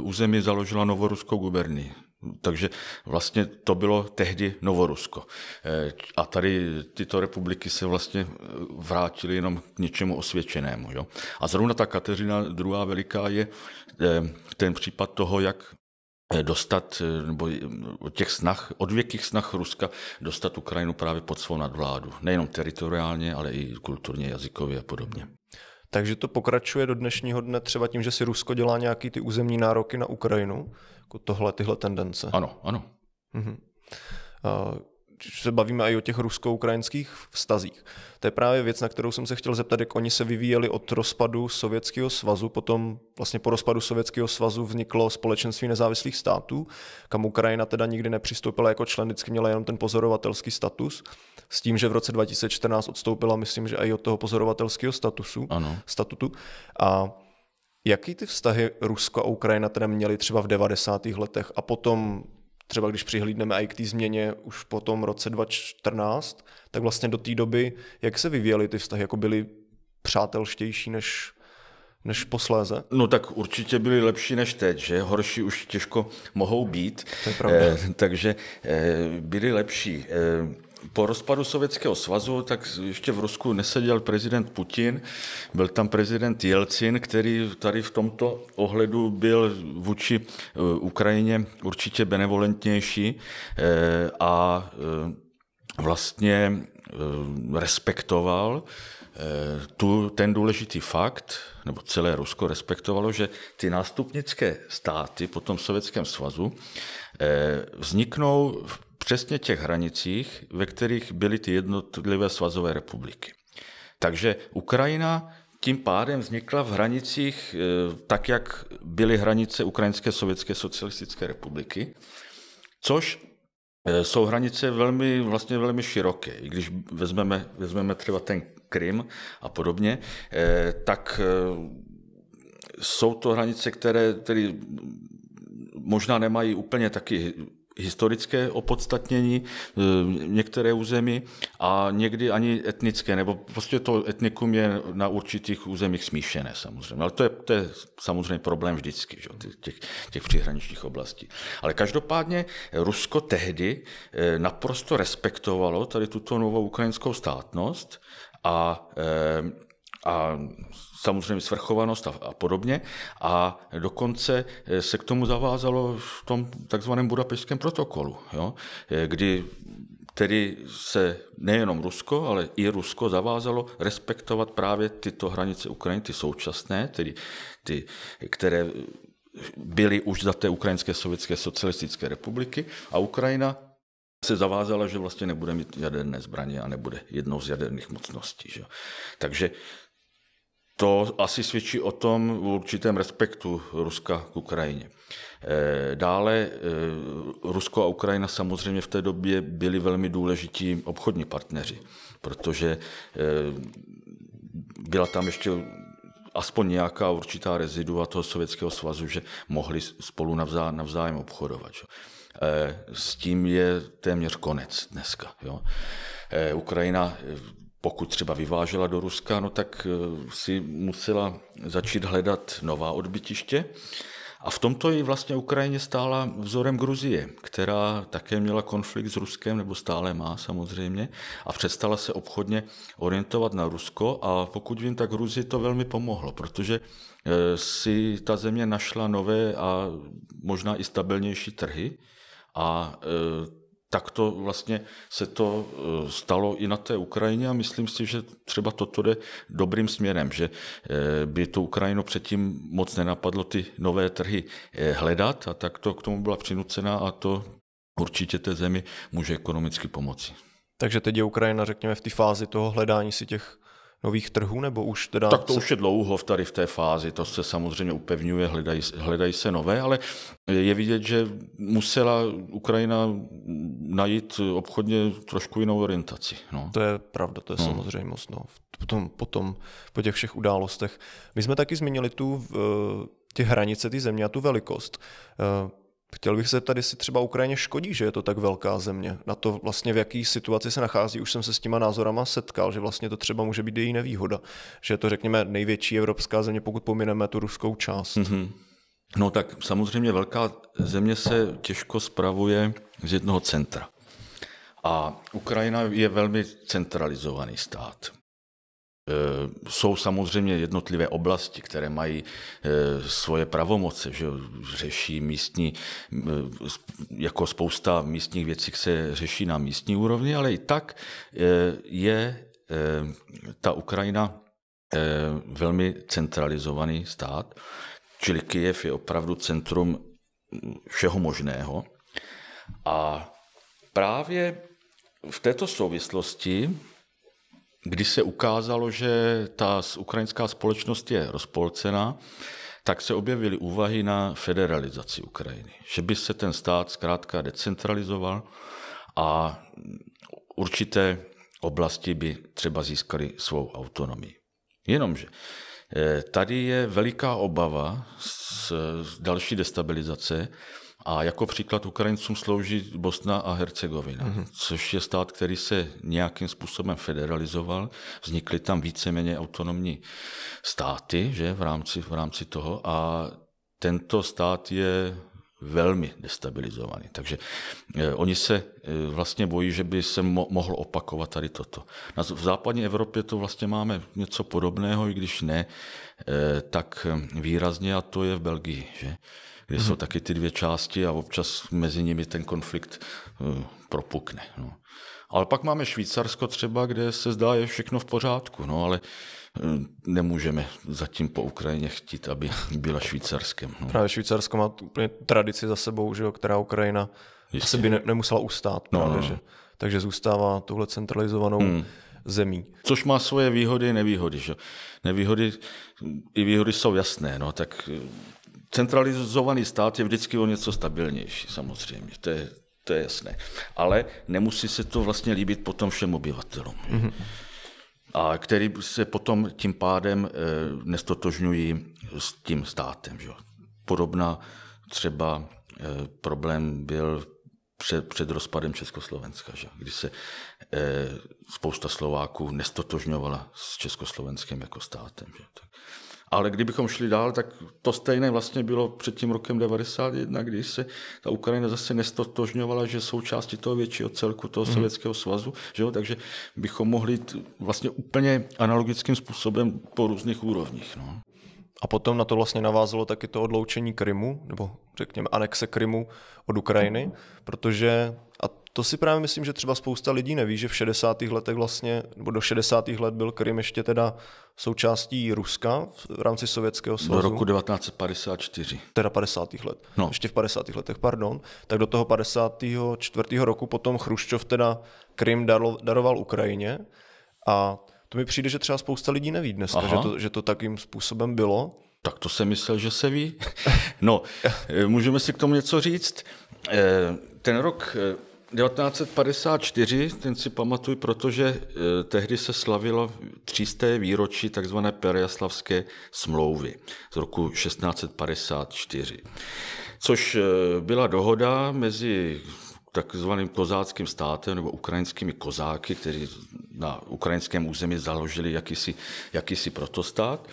území založila novoruskou gubernii. Takže vlastně to bylo tehdy Novorusko. A tady tyto republiky se vlastně vrátily jenom k něčemu osvědčenému. Jo? A zrovna ta Kateřina II. Veliká je ten případ toho, jak Eh, dostat, eh, nebo mm, od těch snah, od věkých snah Ruska dostat Ukrajinu právě pod svou nadvládu. Nejenom teritoriálně, ale i kulturně, jazykově a podobně. Takže to pokračuje do dnešního dne třeba tím, že si Rusko dělá nějaký ty územní nároky na Ukrajinu, jako tohle, tyhle tendence. Ano, ano. Mhm. Uh, se bavíme i o těch rusko-ukrajinských vztazích. To je právě věc, na kterou jsem se chtěl zeptat, jak oni se vyvíjeli od rozpadu Sovětského svazu, potom vlastně po rozpadu Sovětského svazu vzniklo společenství nezávislých států, kam Ukrajina teda nikdy nepřistoupila jako člen, vždycky měla jenom ten pozorovatelský status, s tím, že v roce 2014 odstoupila, myslím, že i od toho pozorovatelského statusu, ano. statutu. A jaký ty vztahy Rusko a Ukrajina teda měly třeba v 90. letech a potom třeba když přihlídneme i k té změně už po tom roce 2014, tak vlastně do té doby, jak se vyvíjely ty vztahy, jako byly přátelštější než, než posléze? No tak určitě byly lepší než teď, že horší už těžko mohou být. To je pravda. Eh, takže e, byly lepší. E, po rozpadu Sovětského svazu, tak ještě v Rusku neseděl prezident Putin, byl tam prezident Jelcin, který tady v tomto ohledu byl vůči eh, Ukrajině určitě benevolentnější eh, a eh, vlastně respektoval tu, ten důležitý fakt, nebo celé Rusko respektovalo, že ty nástupnické státy po tom Sovětském svazu vzniknou v přesně těch hranicích, ve kterých byly ty jednotlivé svazové republiky. Takže Ukrajina tím pádem vznikla v hranicích, eh, tak jak byly hranice Ukrajinské sovětské socialistické republiky, což eh, jsou hranice velmi, vlastně velmi široké. Když vezmeme, vezmeme třeba ten Krym a podobně, eh, tak jsou to hranice, které tedy možná nemají úplně taky historické opodstatnění e, některé území a někdy ani etnické, nebo prostě to etnikum je na určitých územích smíšené samozřejmě. Ale to je, to je samozřejmě problém vždycky, že? Těch, těch příhraničních oblastí. Ale každopádně Rusko tehdy e, naprosto respektovalo tady tuto novou ukrajinskou státnost a, e, a samozřejmě svrchovanost a, a podobně. A dokonce eh, se k tomu zavázalo v tom takzvaném budapešském protokolu, jo, eh, kdy tedy se nejenom Rusko, ale i Rusko zavázalo respektovat právě tyto hranice Ukrajiny, ty současné, tedy ty, které byly už za té Ukrajinské sovětské socialistické republiky a Ukrajina se zavázala, že vlastně nebude mít jaderné zbraně a nebude jednou z jaderných mocností. Že? Takže to asi svědčí o tom v určitém respektu Ruska k Ukrajině. Eh, dále eh, Rusko a Ukrajina samozřejmě v té době byli velmi důležití obchodní partneři, protože eh, byla tam ještě aspoň nějaká určitá rezidua toho Sovětského svazu, že mohli spolu navzá, navzájem obchodovat. Že? S tím je téměř konec dneska. Jo? Ukrajina pokud třeba vyvážela do Ruska, no tak eh, si musela začít hledat nová odbytiště. A v tomto i vlastně Ukrajině stála vzorem Gruzie, která také měla konflikt s Ruskem, nebo stále má samozřejmě, a přestala se obchodně orientovat na Rusko a pokud vím, tak Gruzii to velmi pomohlo, protože eh, si ta země našla nové a možná i stabilnější trhy a eh, tak to vlastně se to eh, stalo i na té Ukrajině a myslím si, že třeba toto jde dobrým směrem, že eh, by tu Ukrajinu předtím moc nenapadlo ty nové trhy eh, hledat a tak to k tomu byla přinucená a to určitě té zemi může ekonomicky pomoci. Takže teď je Ukrajina, řekněme, v té fázi toho hledání si těch nových trhů, nebo už teda... Tak to se... už je dlouho tady v té fázi, to se samozřejmě upevňuje, hledají, hledají se nové, ale je vidět, že musela Ukrajina najít obchodně trošku jinou orientaci. No. To je pravda, to je hmm. samozřejmě, moc, No. Potom, potom, po těch všech událostech. My jsme taky zmínili tu, eh, ty hranice, ty země a tu velikost. Eh, Chtěl bych se tady si třeba Ukrajině škodí, že je to tak velká země. Na to vlastně v jaký situaci se nachází, už jsem se s těma názorama setkal, že vlastně to třeba může být její nevýhoda. Že je to, řekněme, největší evropská země, pokud pomineme tu ruskou část. Mm-hmm. No tak samozřejmě velká země se těžko spravuje z jednoho centra. A Ukrajina je velmi centralizovaný stát. Eh, jsou samozřejmě jednotlivé oblasti, které mají eh, svoje pravomoce, že řeší místní, eh, jako spousta místních věcí se řeší na místní úrovni, ale i tak je ta Ukrajina velmi centralizovaný stát, čili Kyjev je opravdu centrum všeho možného. A právě v této souvislosti když se ukázalo, že ta ukrajinská společnost je rozpolcená, tak se objevily úvahy na federalizaci Ukrajiny. Že by se ten stát zkrátka decentralizoval a určité oblasti by třeba získaly svou autonomii. Jenomže eh, tady je veliká obava z další destabilizace, a jako příklad Ukrajincům slouží Bosna a Hercegovina, mm-hmm. což je stát, který se nějakým způsobem federalizoval. Vznikly tam víceméně autonomní státy že, v, rámci, v rámci toho a tento stát je velmi destabilizovaný. Takže eh, oni se eh, vlastně bojí, že by se mo- mohlo opakovat tady toto. Na, v západní Evropě to vlastně máme něco podobného, i když ne eh, tak eh, výrazně, a to je v Belgii. Že? kde jsou taky ty dvě části a občas mezi nimi ten konflikt eh, propukne. No. Ale pak máme Švýcarsko třeba, kde se zdá, je všechno v pořádku, no ale eh, nemůžeme zatím po Ukrajině chtít, aby byla švýcarském. No. Právě Švýcarsko má úplně tradici za sebou, že jo, která Ukrajina Jistě. asi by ne, nemusela ustát. No, právě, no, no. Že? Takže zůstává tuhle centralizovanou hmm. zemí. Což má svoje výhody i nevýhody. Že? Nevýhody, i výhody jsou jasné, no, tak eh, centralizovaný stát je vždycky o něco stabilnější, samozřejmě, to je, to je jasné. Ale nemusí se to vlastně líbit potom všem obyvatelům. Mm-hmm. A který se potom tím pádem e, eh, nestotožňují s tím státem. Že? Podobná třeba e, problém byl před, před rozpadem Československa, že? kdy se e, spousta Slováků nestotožňovala s Československem jako státem. Že? Tak ale kdybychom šli dál, tak to stejné vlastně bylo před tím rokem 91, když se ta Ukrajina zase nestotožňovala, že součástí toho většího celku toho mhm. Sovětského svazu, že jo? takže bychom mohli jít vlastně úplně analogickým způsobem po různých úrovních. No. A potom na to vlastně navázalo taky to odloučení Krymu, nebo řekněme anexe Krymu od Ukrajiny, protože, a to si právě myslím, že třeba spousta lidí neví, že v 60. letech vlastně, nebo do 60. let byl Krym ještě teda součástí Ruska v rámci Sovětského svazu. Do roku 1954. Teda 50. let. No. Ještě v 50. letech, pardon. Tak do toho 54. roku potom Chruščov teda Krym daroval Ukrajině a to mi přijde, že třeba spousta lidí neví dneska, že to, že to takým způsobem bylo. Tak to jsem myslel, že se ví. No, eh, můžeme si k tomu něco říct. Eh, ten rok eh, 1954, ten si pamatuju, protože eh, tehdy se slavilo 300. výročí tzv. Perjaslavské smlouvy z roku 1654, což eh, byla dohoda mezi takzvaným kozáckým státem nebo ukrajinskými kozáky, kteří na ukrajinském území založili jakýsi, jakýsi protostát.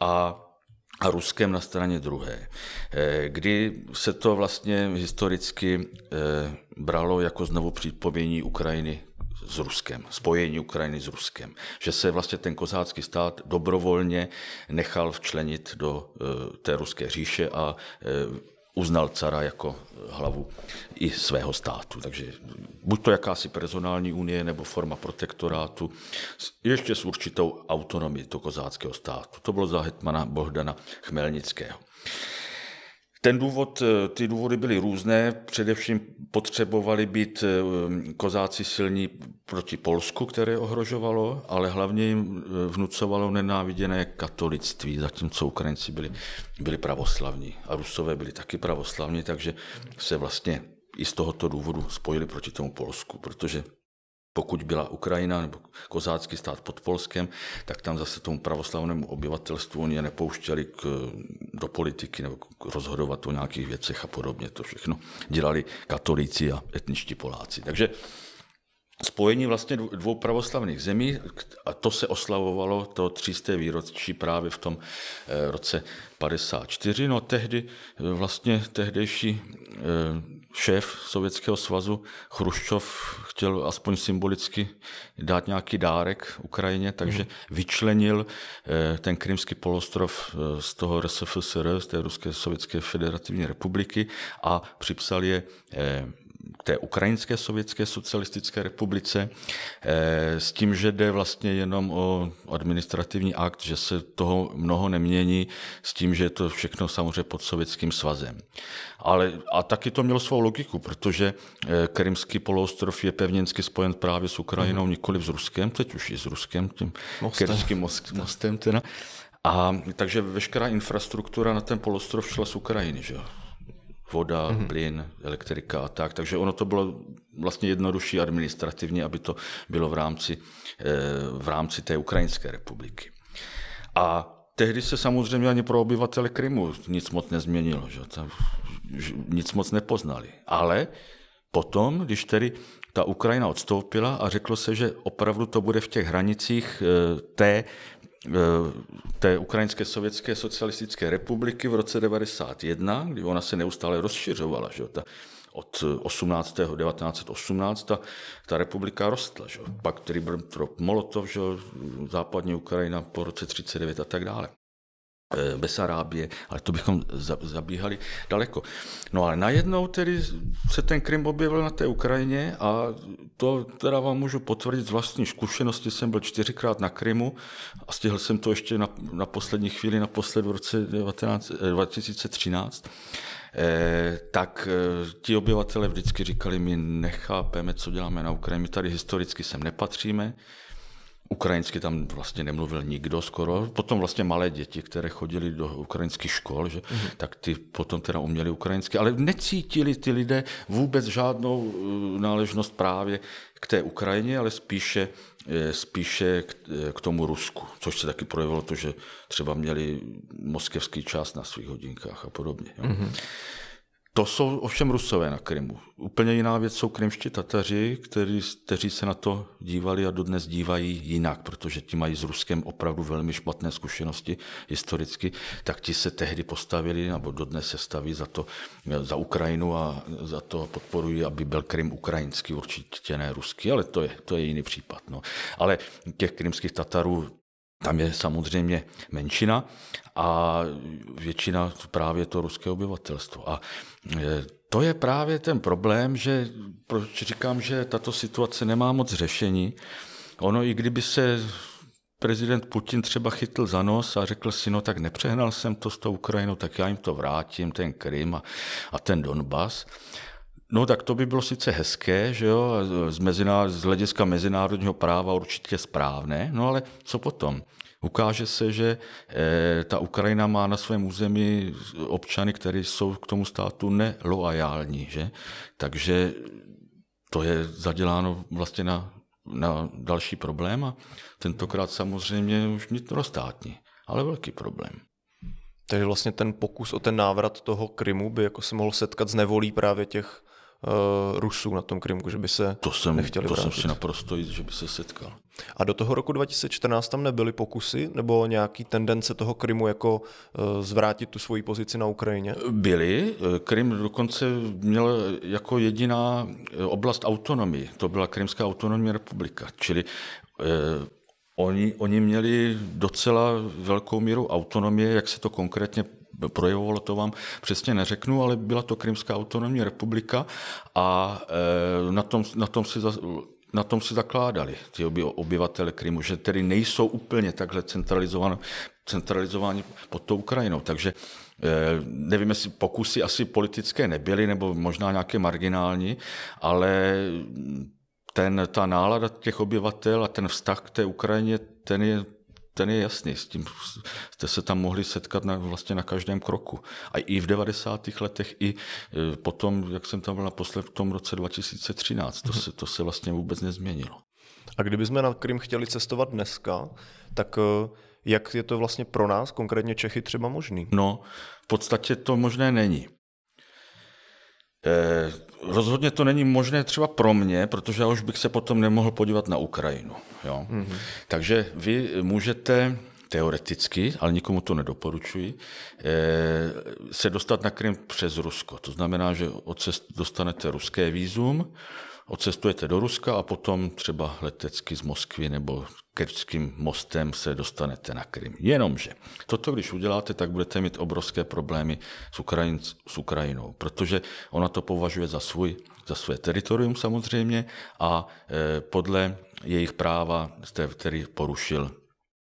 A a Ruskem na straně druhé, eh, kdy se to vlastně historicky eh, bralo jako znovu připomění Ukrajiny s Ruskem, spojení Ukrajiny s Ruskem, že se vlastně ten kozácký stát dobrovolně nechal včlenit do eh, té ruské říše a uznal cara jako hlavu i svého státu. Takže buď to jakási personální unie nebo forma protektorátu, ještě s určitou autonomií to kozáckého státu. To bylo za hetmana Bohdana Chmelnického. Ten důvod, eh, ty důvody byly různé, především potřebovali být eh, kozáci silní proti Polsku, které ohrožovalo, ale hlavně jim eh, vnucovalo nenáviděné katolictví, zatímco Ukrajinci byli, byli pravoslavní a Rusové byli taky pravoslavní, takže se vlastně i z tohoto důvodu spojili proti tomu Polsku, protože pokud byla Ukrajina nebo kozácký stát pod Polskem, tak tam zase tomu pravoslavnému obyvatelstvu oni je nepouštěli k, do politiky nebo k rozhodovat o nějakých věcech a podobně. To všechno dělali katolíci a etničtí Poláci. Takže spojení vlastně dvou pravoslavných zemí a to se oslavovalo to 300. výročí právě v tom eh, roce 54. No tehdy eh, vlastně tehdejší eh, šéf Sovětského svazu Chruščov chtěl aspoň symbolicky dát nějaký dárek Ukrajině, takže hmm. vyčlenil eh, ten Krymský polostrov eh, z toho RSFSR, z té Ruské sovětské federativní republiky a připsal je eh, té ukrajinské sovětské socialistické republice eh, s tím, že jde vlastně jenom o administrativní akt, že se toho mnoho nemění, s tím, že je to všechno samozřejmě pod sovětským svazem. Ale, a taky to mělo svou logiku, protože eh, Krymský poloostrov je pevněnsky spojen právě s Ukrajinou, mhm. nikoli s Ruskem, teď už i s Ruskem, tím mostem. Krymským mostem teda. A takže veškerá infrastruktura na ten polostrov šla z Ukrajiny, že jo? voda, mm-hmm. plyn, elektrika a tak. Takže ono to bylo vlastně jednodušší administrativně, aby to bylo v rámci, eh, v rámci té Ukrajinské republiky. A tehdy se samozřejmě ani pro obyvatele Krymu nic moc nezměnilo, že? Tam, nic moc nepoznali. Ale potom, když tedy ta Ukrajina odstoupila a řeklo se, že opravdu to bude v těch hranicích eh, té Eh, té Ukrajinské sovětské socialistické republiky v roce 1991, kdy ona se neustále rozšiřovala, že ta, od 18. 1918 ta, ta republika rostla. Že? Pak Ribbentrop Molotov, že? západní Ukrajina po roce 39 a tak dále. Eh, Besarábie, ale to bychom zabíhali daleko. No ale najednou tedy se ten Krym objevil na té Ukrajině a to teda vám můžu potvrdit z vlastní zkušenosti. Jsem byl čtyřikrát na Krymu a stihl jsem to ještě na, na poslední chvíli, naposled v roce 19, 2013. Eh, eh, tak eh, ti obyvatele vždycky říkali, my nechápeme, co děláme na Ukrajině, my tady historicky sem nepatříme, Ukrajinsky tam vlastně nemluvil nikdo skoro. Potom vlastně malé děti, které chodili do ukrajinských škol, že, mm-hmm. tak ty potom teda uměli ukrajinsky, ale necítili ty lidé vůbec žádnou uh, náležnost právě k té Ukrajině, ale spíše, eh, spíše k, eh, k tomu Rusku, což se taky projevilo to, že třeba měli moskevský čas na svých hodinkách a podobně. Jo. Mm-hmm. To jsou ovšem Rusové na Krymu. Úplně jiná věc jsou krymští Tataři, který, kteří se na to dívali a dodnes dívají jinak, protože ti mají s Ruskem opravdu velmi špatné zkušenosti historicky, tak ti se tehdy postavili, nebo dodnes se staví za to, za Ukrajinu a za to podporují, aby byl Krym ukrajinský, určitě ne ruský, ale to je, to je jiný případ. No. Ale těch krymských Tatarů tam je samozřejmě menšina, a většina právě to ruské obyvatelstvo. A e, to je právě ten problém, že proč říkám, že tato situace nemá moc řešení. Ono i kdyby se prezident Putin třeba chytl za nos a řekl si, no tak nepřehnal jsem to s tou Ukrajinou, tak já jim to vrátím, ten Krym a, a ten Donbas. No tak to by bylo sice hezké, že jo, z, mezinář, z hlediska mezinárodního práva určitě správné, no ale co potom? ukáže se, že eh, ta Ukrajina má na svém území občany, kteří jsou k tomu státu neloajální. Že? Takže to je zaděláno vlastně na, na další problém a tentokrát samozřejmě už vnitrostátní, ale velký problém. Takže vlastně ten pokus o ten návrat toho Krymu by jako se mohl setkat s nevolí právě těch uh, Rusů na tom Krymku, že by se to jsem, nechtěli to vrátit. jsem si naprosto jít, že by se setkal. A do toho roku 2014 tam nebyly pokusy nebo nějaký tendence toho Krymu jako uh, zvrátit tu svoji pozici na Ukrajině? Byly. Eh, Krym dokonce měl jako jediná oblast autonomii. To byla Krymská autonomní republika. Čili uh, Oni, oni měli docela velkou míru autonomie, jak se to konkrétně projevovalo, to vám přesně neřeknu, ale byla to Krymská autonomní republika a eh, na tom, na tom si zase na tom si zakládali ty obyvatele Krymu, že tedy nejsou úplně takhle centralizováni pod tou Ukrajinou. Takže eh, nevím, jestli pokusy asi politické nebyly, nebo možná nějaké marginální, ale ten, ta nálada těch obyvatel a ten vztah k té Ukrajině, ten je ten je jasný, s tím jste se tam mohli setkat na, vlastně na každém kroku. A i v 90. letech, i e, potom, jak jsem tam byl naposled v tom roce 2013, to mhm. se, to se vlastně vůbec nezměnilo. A kdybychom na Krym chtěli cestovat dneska, tak e, jak je to vlastně pro nás, konkrétně Čechy, třeba možný? No, v podstatě to možné není. E, rozhodně to není možné třeba pro mě, protože já už bych se potom nemohl podívat na Ukrajinu. Jo? Mm-hmm. Takže vy můžete teoreticky, ale nikomu to nedoporučuji, eh, se dostat na Krym přes Rusko. To znamená, že odcest dostanete ruské výzum, odcestujete do Ruska a potom třeba letecky z Moskvy nebo kerčským mostem se dostanete na Krym. Jenomže toto, když uděláte, tak budete mít obrovské problémy s, Ukrajin, s Ukrajinou, protože ona to považuje za svůj za své teritorium samozřejmě a eh, podle jejich práva jste tedy porušil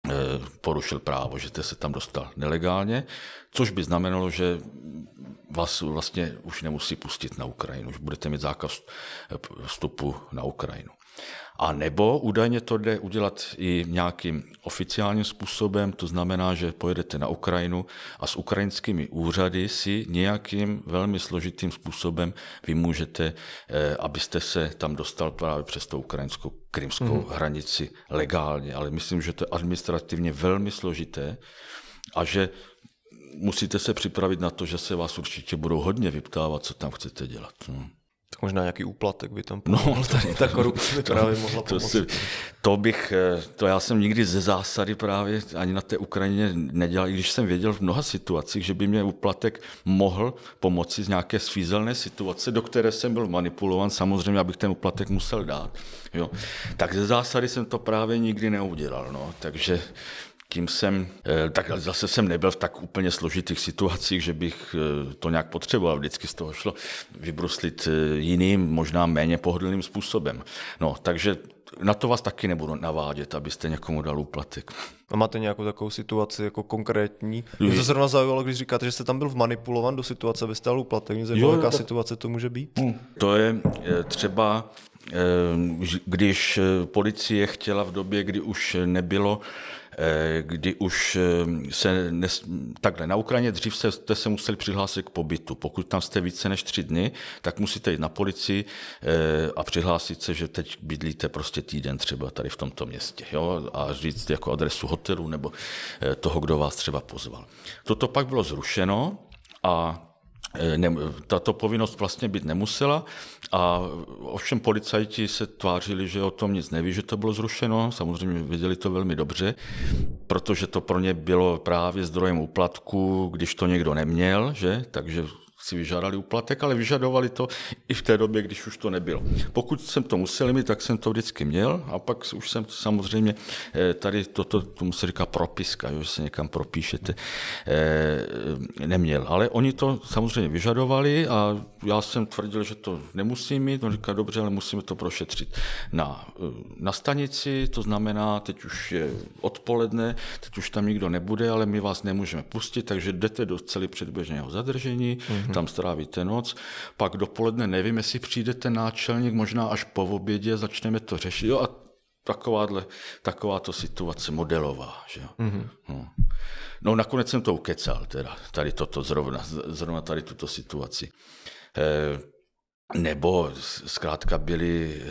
Eh, porušil právo, že jste se tam dostal nelegálně, což by znamenalo, že vás vlastně už nemusí pustit na Ukrajinu, už budete mít zákaz vstupu na Ukrajinu. A nebo údajně to jde udělat i nějakým oficiálním způsobem, to znamená, že pojedete na Ukrajinu a s ukrajinskými úřady si nějakým velmi složitým způsobem vymůžete, eh, abyste se tam dostal právě přes tou ukrajinskou krymskou mm hranici legálně. Ale myslím, že to je administrativně velmi složité a že musíte se připravit na to, že se vás určitě budou hodně vyptávat, co tam chcete dělat. No. Tak možná nějaký úplatek by tam no, pomohl. No, ale tady ta korupce by právě mohla to, pomoci. Si, to bych, eh, to já jsem nikdy ze zásady právě ani na té Ukrajině nedělal, i když jsem věděl v mnoha situacích, že by mě úplatek mohl pomoci z nějaké svízelné situace, do které jsem byl manipulovan, samozřejmě, abych ten úplatek musel dát. Jo. Tak ze zásady jsem to právě nikdy neudělal, no. takže tím jsem, eh, tak zase jsem nebyl v tak úplně složitých situacích, že bych eh, to nějak potřeboval. Vždycky z toho šlo vybruslit eh, jiným, možná méně pohodlným způsobem. No, takže na to vás taky nebudu navádět, abyste někomu dal úplatek. A máte nějakou takovou situaci jako konkrétní? Mě to zrovna zajímalo, když říkáte, že jste tam byl vmanipulovan do situace, abyste dal úplatek. Mě zajímalo, jaká to... situace to může být? Hmm. To je třeba když policie chtěla v době, kdy už nebylo kdy už eh, se nes... takhle na Ukrajině dřív se, jste se museli přihlásit k pobytu. Pokud tam jste více než tři dny, tak musíte jít na policii eh, a přihlásit se, že teď bydlíte prostě týden třeba tady v tomto městě jo? a říct jako adresu hotelu nebo eh, toho, kdo vás třeba pozval. Toto pak bylo zrušeno a Eh, ne, eh, tato povinnost vlastně být nemusela a eh, ovšem policajti se tvářili, že o tom nic neví, že to bylo zrušeno, samozřejmě věděli to velmi dobře, protože to pro ně bylo právě zdrojem úplatku, když to někdo neměl, že? takže si vyžádali úplatek, ale vyžadovali to i v té době, když už to nebylo. Pokud jsem to musel mít, tak jsem to vždycky měl a pak už jsem samozřejmě eh, tady toto, tomu se říká propiska, že se někam propíšete, eh, neměl. Ale oni to samozřejmě vyžadovali a já jsem tvrdil, že to nemusím mít, on říká, dobře, ale musíme to prošetřit na, eh, na stanici, to znamená, teď už je odpoledne, teď už tam nikdo nebude, ale my vás nemůžeme pustit, takže jdete do celý předběžného zadržení, mm-hmm tam strávíte noc. Pak dopoledne nevím, jestli přijde ten náčelník, možná až po obědě začneme to řešit. Jo, a takováhle, takováto situace modelová. Že Mm-hmm. No. no nakonec jsem to ukecal, teda, tady toto zrovna, zrovna tady tuto situaci. Eh, nebo zkrátka byly eh,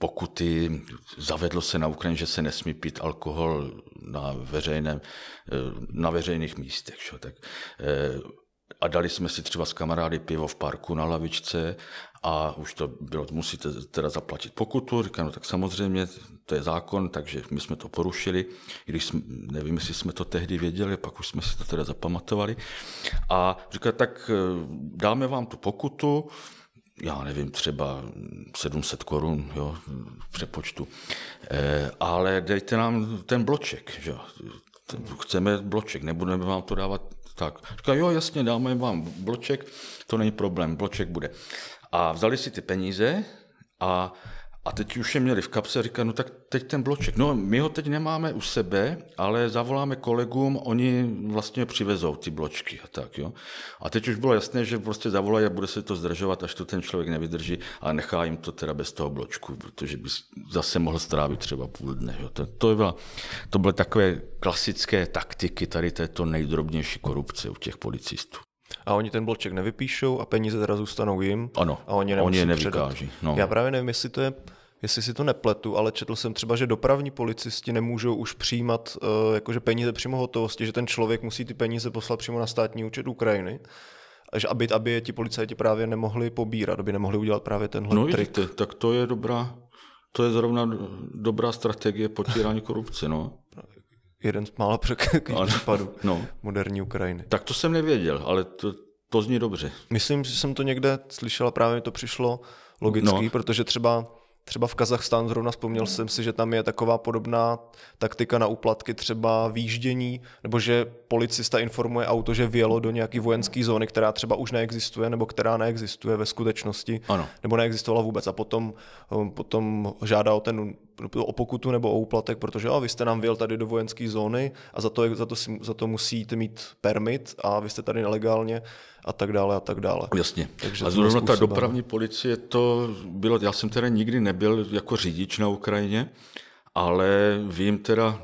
pokuty, zavedlo se na Ukrajině, že se nesmí pít alkohol na, veřejném, eh, na veřejných místech. Tak eh, a dali jsme si třeba s kamarády pivo v parku na lavičce a už to bylo, musíte teda zaplatit pokutu, říkám, no tak samozřejmě, to je zákon, takže my jsme to porušili, i když jsme, nevím, jestli jsme to tehdy věděli, pak už jsme si to teda zapamatovali a říká, tak eh, dáme vám tu pokutu, já nevím, třeba 700 korun, jo, přepočtu, e, ale dejte nám ten bloček, že? chceme bloček, nebudeme vám to dávat tak, říká, jo, jasně, dáme vám bloček, to není problém, bloček bude. A vzali si ty peníze a a teď už je měli v kapse, říká, no tak teď ten bloček. No, my ho teď nemáme u sebe, ale zavoláme kolegům, oni vlastně přivezou ty bločky a tak, jo. A teď už bylo jasné, že prostě zavolají a bude se to zdržovat, až to ten člověk nevydrží a nechá jim to teda bez toho bločku, protože by zase mohl strávit třeba půl dne, jo. To, to, byla, to byly takové klasické taktiky tady této nejdrobnější korupce u těch policistů. A oni ten bloček nevypíšou a peníze teda zůstanou jim. Ano, a oni, oni je nevykáží. No. Já právě nevím, jestli to je jestli si to nepletu, ale četl jsem třeba, že dopravní policisti nemůžou už přijímat uh, jakože peníze přímo hotovosti, že ten člověk musí ty peníze poslat přímo na státní účet Ukrajiny že aby, aby je ti policajti právě nemohli pobírat, aby nemohli udělat právě tenhle no, trik. Vidíte, tak to je dobrá, to je zrovna dobrá strategie potírání korupce, no. Jeden z mála no, no, případů no. moderní Ukrajiny. Tak to jsem nevěděl, ale to, to zní dobře. Myslím, že jsem to někde slyšel a právě to přišlo logický, no. protože třeba Třeba v Kazachstánu zrovna vzpomněl mm. jsem si, že tam je taková podobná taktika na úplatky třeba výždění, nebo že policista informuje auto, že vjelo do nějaké vojenské zóny, která třeba už neexistuje, nebo která neexistuje ve skutečnosti, ano. nebo neexistovala vůbec. A potom, eh, potom žádá o ten o pokutu nebo o úplatek, protože a, vy jste nám vyjel tady do vojenské zóny a za to, za, to, za to musíte mít permit a vy jste tady nelegálně a tak dále a tak dále. Jasně. Takže a zrovna ta dopravní policie to bylo, já jsem teda nikdy nebyl jako řidič na Ukrajině, ale vím teda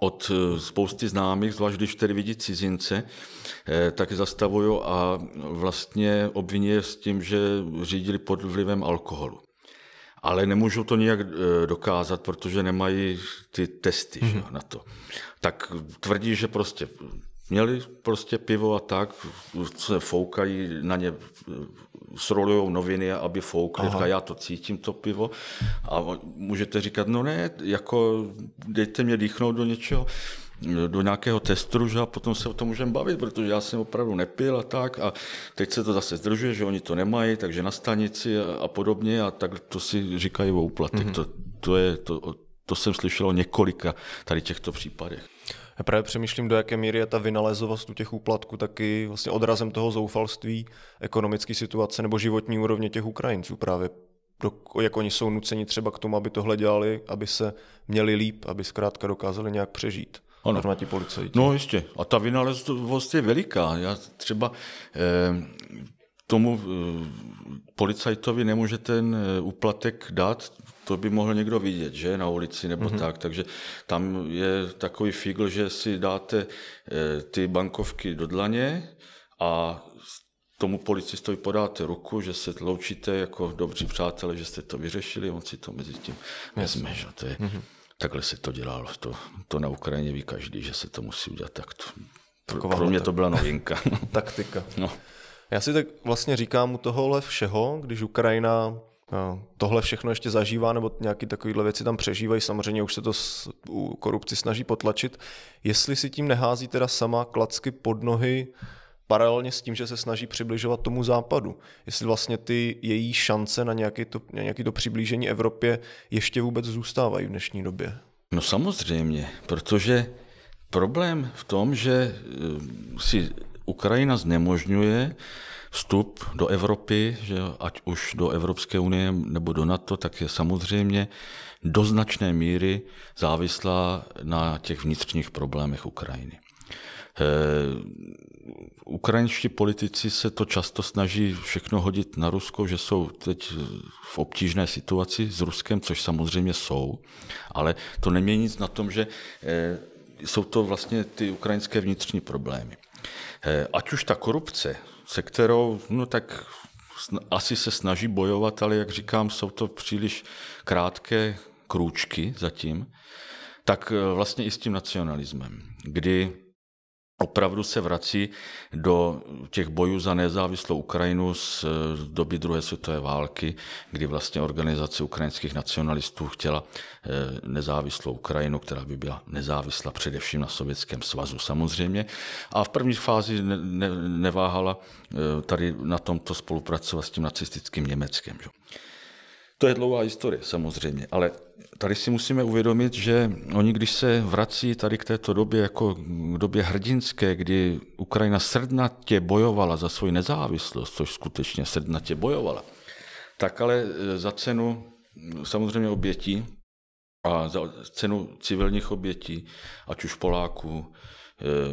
od eh, spousty známých, zvlášť když tedy vidí cizince, eh, tak zastavují a vlastně obviní s tím, že řídili pod vlivem alkoholu ale nemůžou to nijak eh, dokázat, protože nemají ty testy mm-hmm. že, mhm. na to. Tak tvrdí, že prostě měli prostě pivo a tak, se foukají, na ně eh, srolují noviny, aby foukli, Aha. já to cítím, to pivo. A můžete říkat, no ne, jako dejte mě dýchnout do něčeho do nějakého testru, že a potom se o tom můžeme bavit, protože já jsem opravdu nepil a tak a teď se to zase zdržuje, že oni to nemají, takže na stanici a, a podobně a tak to si říkají o úplatek. Mm-hmm. To, to, je, to, to jsem slyšel o několika tady těchto případech. Já právě přemýšlím, do jaké míry je ta vynalézovost u těch úplatků taky vlastně odrazem toho zoufalství, ekonomické situace nebo životní úrovně těch Ukrajinců právě jak oni jsou nuceni třeba k tomu, aby tohle dělali, aby se měli líp, aby zkrátka dokázali nějak přežít ano. armádní policajti. No jistě. A ta vynalezovost je veliká. Já třeba eh, tomu eh, policajtovi nemůže ten eh, úplatek dát, to by mohl někdo vidět, že, na ulici nebo mm-hmm. tak. Takže tam je takový figl, že si dáte eh, ty bankovky do dlaně a tomu policistovi podáte ruku, že se loučíte jako dobří přátelé, že jste to vyřešili, on si to mezi tím vezme. To je... mm-hmm. Takhle se to dělalo. To, to na Ukrajině ví každý, že se to musí udělat takto. Pro, Taková pro mě to byla novinka. Taktika. No. Já si tak vlastně říkám u tohohle všeho, když Ukrajina eh, tohle všechno ještě zažívá nebo nějaké takovéhle věci tam přežívají, samozřejmě už se to s, u korupci snaží potlačit, jestli si tím nehází teda sama klacky pod nohy paralelně s tím, že se snaží přibližovat tomu západu. Jestli vlastně ty její šance na nějaké to, na nějaké to přiblížení Evropě ještě vůbec zůstávají v dnešní době. No samozřejmě, protože problém v tom, že eh, si Ukrajina znemožňuje vstup do Evropy, že ať už do Evropské unie nebo do NATO, tak je samozřejmě do značné míry závislá na těch vnitřních problémech Ukrajiny. Eh, ukrajinští politici se to často snaží všechno hodit na Rusko, že jsou teď v obtížné situaci s Ruskem, což samozřejmě jsou, ale to nemění nic na tom, že eh, jsou to vlastně ty ukrajinské vnitřní problémy. Eh, ať už ta korupce, se kterou, no tak asi se snaží bojovat, ale jak říkám, jsou to příliš krátké krůčky zatím, tak eh, vlastně i s tím nacionalismem, kdy opravdu se vrací do těch bojů za nezávislou Ukrajinu z doby druhé světové války, kdy vlastně organizace ukrajinských nacionalistů chtěla eh, nezávislou Ukrajinu, která by byla nezávislá především na Sovětském svazu samozřejmě. A v první fázi ne, ne, neváhala eh, tady na tomto spolupracovat s tím nacistickým Německem. Že? To je dlouhá historie samozřejmě, ale tady si musíme uvědomit, že oni, když se vrací tady k této době, jako k době hrdinské, kdy Ukrajina srdnatě bojovala za svoji nezávislost, což skutečně srdnatě bojovala, tak ale e, za cenu e, samozřejmě obětí a za cenu civilních obětí, ať už Poláků,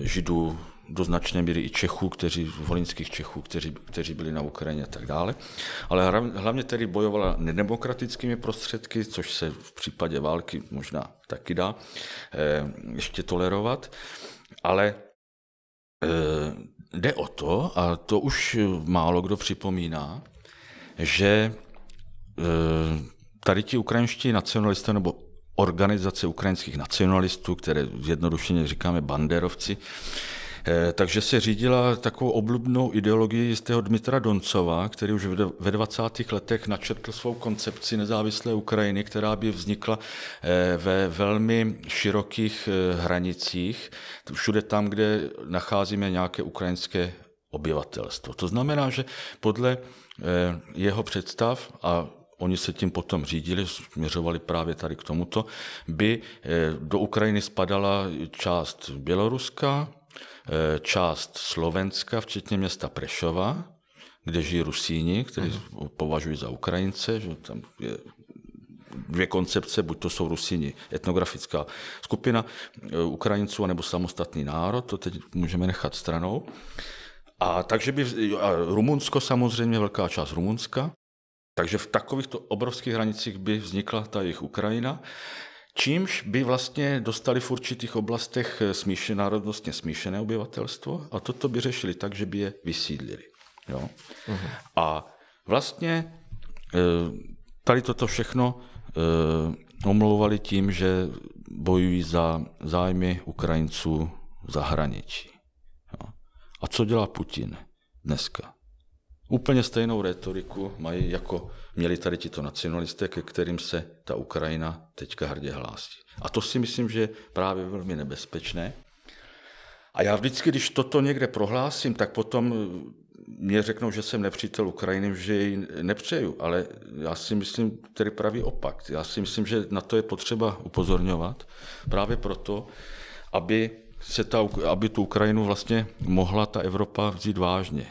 e, Židů, do značné míry i Čechů, kteří, volinských Čechů, kteří, kteří byli na Ukrajině a tak dále. Ale hlavně tedy bojovala nedemokratickými prostředky, což se v případě války možná taky dá eh, ještě tolerovat. Ale eh, jde o to, a to už málo kdo připomíná, že eh, tady ti ukrajinští nacionalisté nebo organizace ukrajinských nacionalistů, které zjednodušeně říkáme banderovci, Eh, takže se řídila takovou oblubnou ideologii jistého Dmitra Doncova, který už ve 20. letech načetl svou koncepci nezávislé Ukrajiny, která by vznikla eh, ve velmi širokých eh, hranicích, všude tam, kde nacházíme nějaké ukrajinské obyvatelstvo. To znamená, že podle jeho představ a oni se tím potom řídili, směřovali právě tady k tomuto, by do Ukrajiny spadala část Běloruska, Eh, část Slovenska, včetně města Prešova, kde žijí Rusíni, kteří uh-huh. považují za Ukrajince, že tam je dvě koncepce, buď to jsou Rusíni, etnografická skupina eh, Ukrajinců, nebo samostatný národ, to teď můžeme nechat stranou. A takže by, a Rumunsko samozřejmě, velká část Rumunska, takže v takovýchto obrovských hranicích by vznikla ta jejich Ukrajina. Čímž by vlastně dostali v určitých oblastech eh, smíšené, národnostně smíšené obyvatelstvo a toto by řešili tak, že by je vysídlili. Jo? Uh-huh. A vlastně eh, tady toto všechno eh, omlouvali tím, že bojují za zájmy Ukrajinců v zahraničí. Jo? A co dělá Putin dneska? Úplně stejnou retoriku mají, jako měli tady tito nacionalisté, ke kterým se ta Ukrajina teďka hrdě hlásí. A to si myslím, že je právě velmi nebezpečné. A já vždycky, když toto někde prohlásím, tak potom eh, mě řeknou, že jsem nepřítel Ukrajiny, že ji nepřeju, ale já si myslím který pravý opak. Já si myslím, že na to je potřeba upozorňovat právě proto, aby, se ta, aby tu Ukrajinu vlastně mohla ta Evropa vzít vážně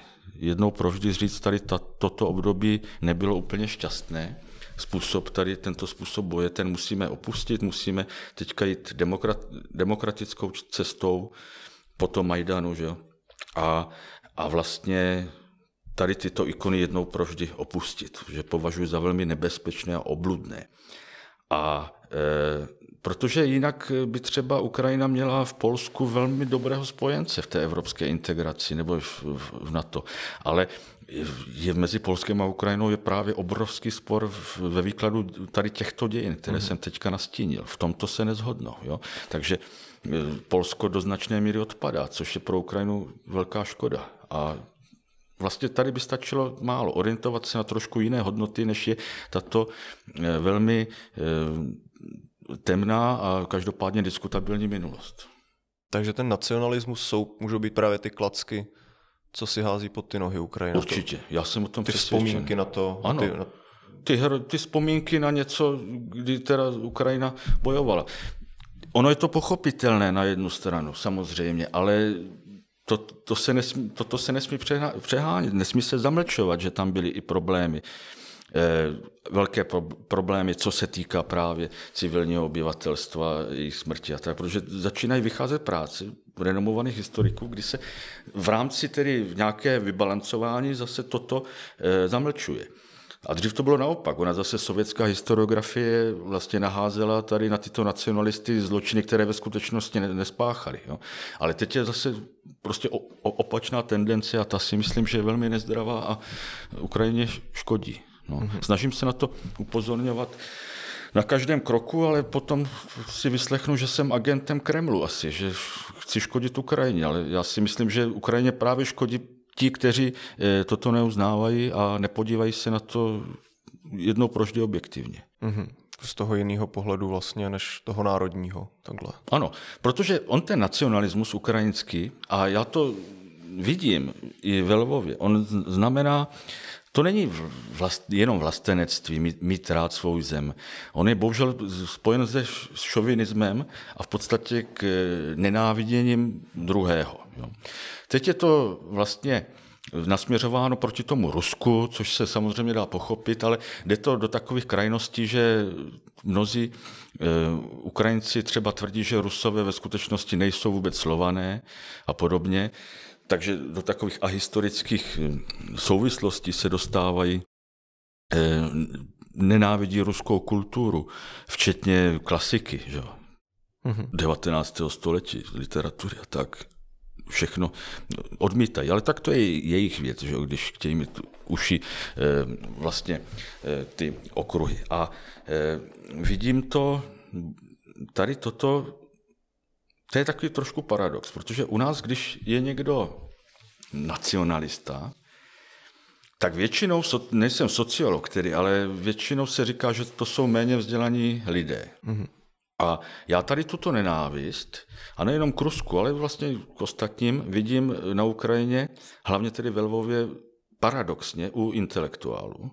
jednou provždy říct, tady ta, toto období nebylo úplně šťastné, způsob tady, tento způsob boje, ten musíme opustit, musíme teďka jít demokrat, demokratickou cestou po tom Majdanu, že jo? A, a vlastně tady tyto ikony jednou provždy opustit, že považuji za velmi nebezpečné a obludné. A e, Protože jinak by třeba Ukrajina měla v Polsku velmi dobrého spojence v té evropské integraci nebo v, v NATO. Ale je mezi Polskem a Ukrajinou je právě obrovský spor ve výkladu tady těchto dějin, které mm. jsem teďka nastínil. V tomto se nezhodnou. Jo? Takže e, Polsko do značné míry odpadá, což je pro Ukrajinu velká škoda. A vlastně tady by stačilo málo orientovat se na trošku jiné hodnoty, než je tato e, velmi e, temná a každopádně diskutabilní minulost. Takže ten nacionalismus jsou, můžou být právě ty klacky, co si hází pod ty nohy Ukrajina. Určitě, já jsem o tom Ty přesvědčen. vzpomínky na to. Ano. Ty, na... Ty, hero, ty vzpomínky na něco, kdy teda Ukrajina bojovala. Ono je to pochopitelné na jednu stranu, samozřejmě, ale to, to se nesmí, to se nesmí přehánět, nesmí se zamlčovat, že tam byly i problémy. Uh, Eh, velké pro- problémy, co se týká právě civilního obyvatelstva, jejich smrti a tak, protože začínají vycházet práci renomovaných historiků, kdy se v rámci tedy nějaké vybalancování zase toto e, zamlčuje. A dřív to bylo naopak. Ona zase sovětská historiografie vlastně naházela tady na tyto nacionalisty zločiny, které ve skutečnosti nespáchali. Jo. Ale teď je zase prostě opačná tendence a ta si myslím, že je velmi nezdravá a Ukrajině škodí. No. Mm-hmm. Snažím se na to upozorňovat na každém kroku, ale potom si vyslechnu, že jsem agentem Kremlu asi, že chci škodit Ukrajině, ale já si myslím, že Ukrajině právě škodí ti, kteří eh, toto neuznávají a nepodívají se na to jednou proždy objektivně. Mm-hmm. Z toho jiného pohledu vlastně, než toho národního, takhle. Ano, protože on ten nacionalismus ukrajinský, a já to vidím i ve Lvově, on znamená to není vlast, jenom vlastenectví, mít, mít rád svou zem. On je bohužel spojen se šovinismem a v podstatě k eh, nenáviděním druhého. Jo. Teď je to vlastně nasměřováno proti tomu Rusku, což se samozřejmě dá pochopit, ale jde to do takových krajností, že mnozí e, Ukrajinci třeba tvrdí, že Rusové ve skutečnosti nejsou vůbec slované a podobně. Takže do takových ahistorických eh, souvislostí se dostávají eh, nenávidí ruskou kulturu, včetně klasiky, že? Mm-hmm. 19. století, literatury a tak. Všechno no, odmítají, ale tak to je jejich věc, že? když chtějí mít uši eh, vlastně ty okruhy. A vidím to, tady toto to je takový trošku paradox, protože u nás, když je někdo nacionalista, tak většinou, nejsem sociolog tedy, ale většinou se říká, že to jsou méně vzdělaní lidé. Mm-hmm. A já tady tuto nenávist, a nejenom k Rusku, ale vlastně k ostatním, vidím na Ukrajině, hlavně tedy ve Lvově, paradoxně u intelektuálů,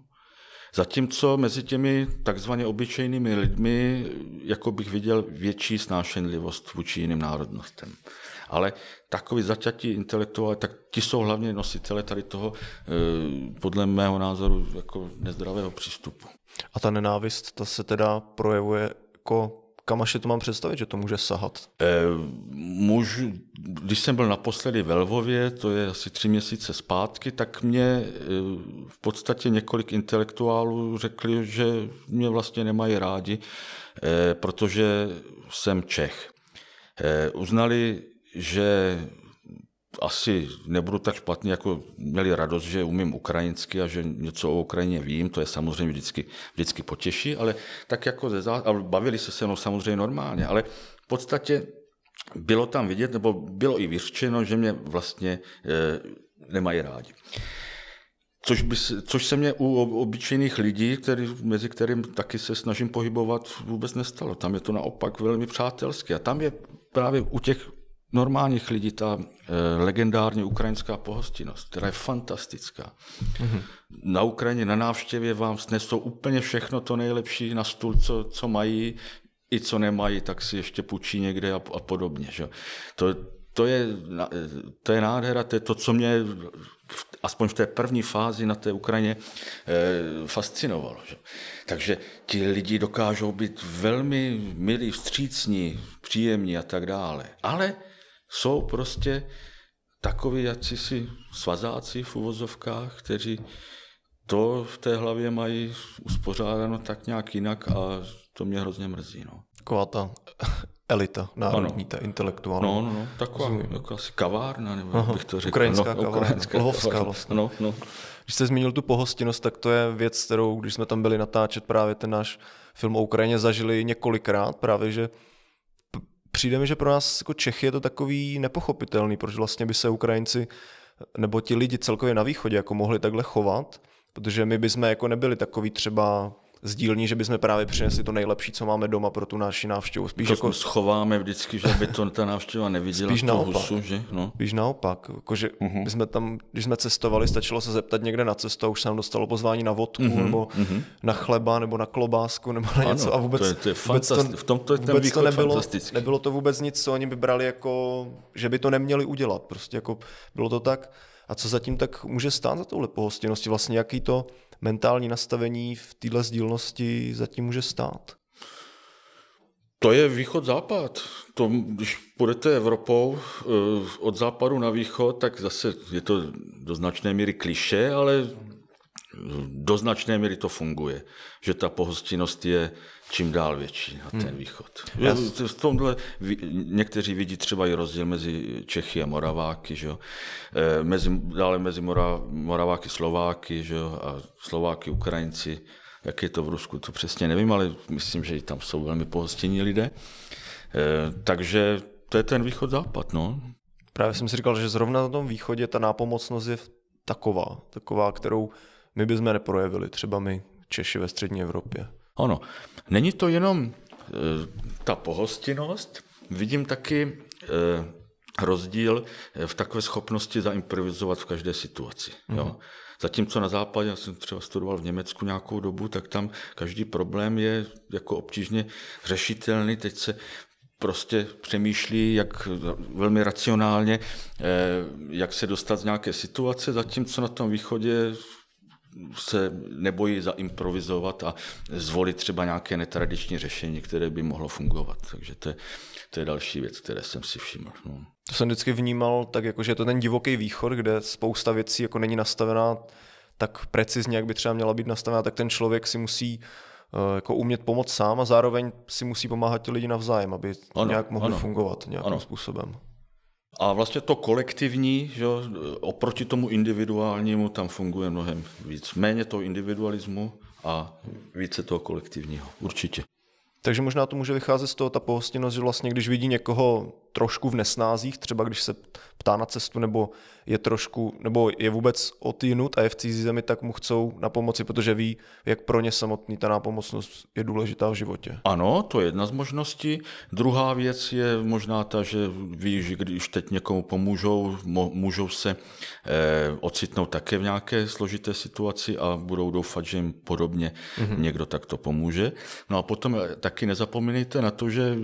Zatímco mezi těmi takzvaně obyčejnými lidmi, jako bych viděl větší snášenlivost vůči jiným národnostem. Ale takový zaťatí intelektuály, tak ti jsou hlavně nositele tady toho, eh, podle mého názoru, jako nezdravého přístupu. A ta nenávist, ta se teda projevuje jako kam až si to mám představit, že to může sahat? E, můžu, když jsem byl naposledy ve Lvově, to je asi tři měsíce zpátky, tak mě eh, v podstatě několik intelektuálů řekli, že mě vlastně nemají rádi, eh, protože jsem Čech. Uznali, že asi nebudu tak špatný, jako měli radost, že umím ukrajinsky a že něco o Ukrajině vím, to je samozřejmě vždycky, vždycky potěší, ale tak jako ze zá... a bavili se se mnou samozřejmě normálně, ale v podstatě bylo tam vidět, nebo bylo i vyřčeno, že mě vlastně e, nemají rádi. Což, by, což se mě u obyčejných lidí, který, mezi kterým taky se snažím pohybovat, vůbec nestalo. Tam je to naopak velmi přátelské. A tam je právě u těch normálních lidí ta eh, legendární ukrajinská pohostinnost, která je fantastická. Mm-hmm. Na Ukrajině na návštěvě vám snesou úplně všechno to nejlepší na stůl, co, co mají, i co nemají, tak si ještě půjčí někde a, a podobně. Že? To, to, je, to je nádhera, to je to, co mě aspoň v té první fázi na té Ukrajině eh, fascinovalo. Že? Takže ti lidi dokážou být velmi milí, vstřícní, příjemní a tak dále. Ale jsou prostě takoví si svazáci v uvozovkách, kteří to v té hlavě mají uspořádáno tak nějak jinak a to mě hrozně mrzí. No. Taková ta elita národní, ano. ta intelektuální. No, no, no taková jako asi kavárna, nebo Aha, bych to řekl. Ukrajinská no, no kavárna, lvovská vlastně. No, no. Když jste zmínil tu pohostinnost, tak to je věc, kterou, když jsme tam byli natáčet právě ten náš film o Ukrajině, zažili několikrát právě, že přijde mi, že pro nás jako Čechy je to takový nepochopitelný, proč vlastně by se Ukrajinci nebo ti lidi celkově na východě jako mohli takhle chovat, protože my bychom jako nebyli takový třeba z dílní, že bychom právě přinesli to nejlepší, co máme doma pro tu naši návštěvu. Spíš to jako schováme vždycky, že by to ta návštěva neviděla. Spíš naopak. Husu, že? No. Spíš naopak. Jako, že uh-huh. Mhm. jsme tam, když jsme cestovali, stačilo se zeptat někde na cestu, už nám dostalo pozvání na vodku, uh-huh. nebo uh-huh. na chleba, nebo na klobásku, nebo na ano, něco. A vůbec to, je, to, je vůbec to, v tomto je ten vůbec to nebylo, nebylo to vůbec nic, co oni by brali jako, že by to neměli udělat. Prostě jako bylo to tak. A co zatím tak může stát za touhle pohostinnosti? Vlastně jaký to, mentální nastavení v této sdílnosti zatím může stát? To je východ-západ. To, když půjdete Evropou eh, od západu na východ, tak zase je to do značné míry kliše, ale do značné míry to funguje. Že ta pohostinnost je čím dál větší na ten hmm. východ. Já... V tomhle někteří vidí třeba i rozdíl mezi Čechy a Moraváky, že eh, Mezi, dále mezi Mora, Moraváky Slováky že a Slováky Ukrajinci. Jak je to v Rusku, to přesně nevím, ale myslím, že i tam jsou velmi pohostinní lidé. Eh, takže to je ten východ-západ. No. Právě jsem si říkal, že zrovna na tom východě ta nápomocnost je taková, taková, kterou my bychom neprojevili, třeba my Češi ve střední Evropě. Ono, není to jenom e, ta pohostinnost, vidím taky e, rozdíl eh, v takové schopnosti zaimprovizovat v každé situaci. Mm-hmm. Jo. Mhm. Zatímco na západě, já jsem třeba studoval v Německu nějakou dobu, tak tam každý problém je jako obtížně řešitelný. Teď se prostě přemýšlí, jak velmi racionálně, jak se dostat z nějaké situace, zatímco na tom východě se nebojí zaimprovizovat a zvolit třeba nějaké netradiční řešení, které by mohlo fungovat. Takže to je, to je další věc, které jsem si všiml. No. To jsem vždycky vnímal tak, jako, že je to ten divoký východ, kde spousta věcí jako není nastavená tak precizně, jak by třeba měla být nastavená, tak ten člověk si musí eh, jako umět pomoct sám a zároveň si musí pomáhat ti lidi navzájem, aby ano, nějak mohli ano, fungovat nějakým ano. způsobem. A vlastně to kolektivní, že, oproti tomu individuálnímu, tam funguje mnohem víc. Méně toho individualismu a více toho kolektivního, určitě. Takže možná to může vycházet z toho ta pohostinnost, že vlastně když vidí někoho trošku v nesnázích, třeba když se ptá na cestu nebo je trošku, nebo je vůbec odjinut a je v cizí zemi, tak mu chcou na pomoci, protože ví, jak pro ně samotný ta nápomocnost je důležitá v životě. Ano, to je jedna z možností. Druhá věc je možná ta, že ví, že když teď někomu pomůžou, můžou se eh, ocitnout také v nějaké složité situaci a budou doufat, že jim podobně mm-hmm. někdo takto pomůže. No a potom eh, taky nezapomeňte na to, že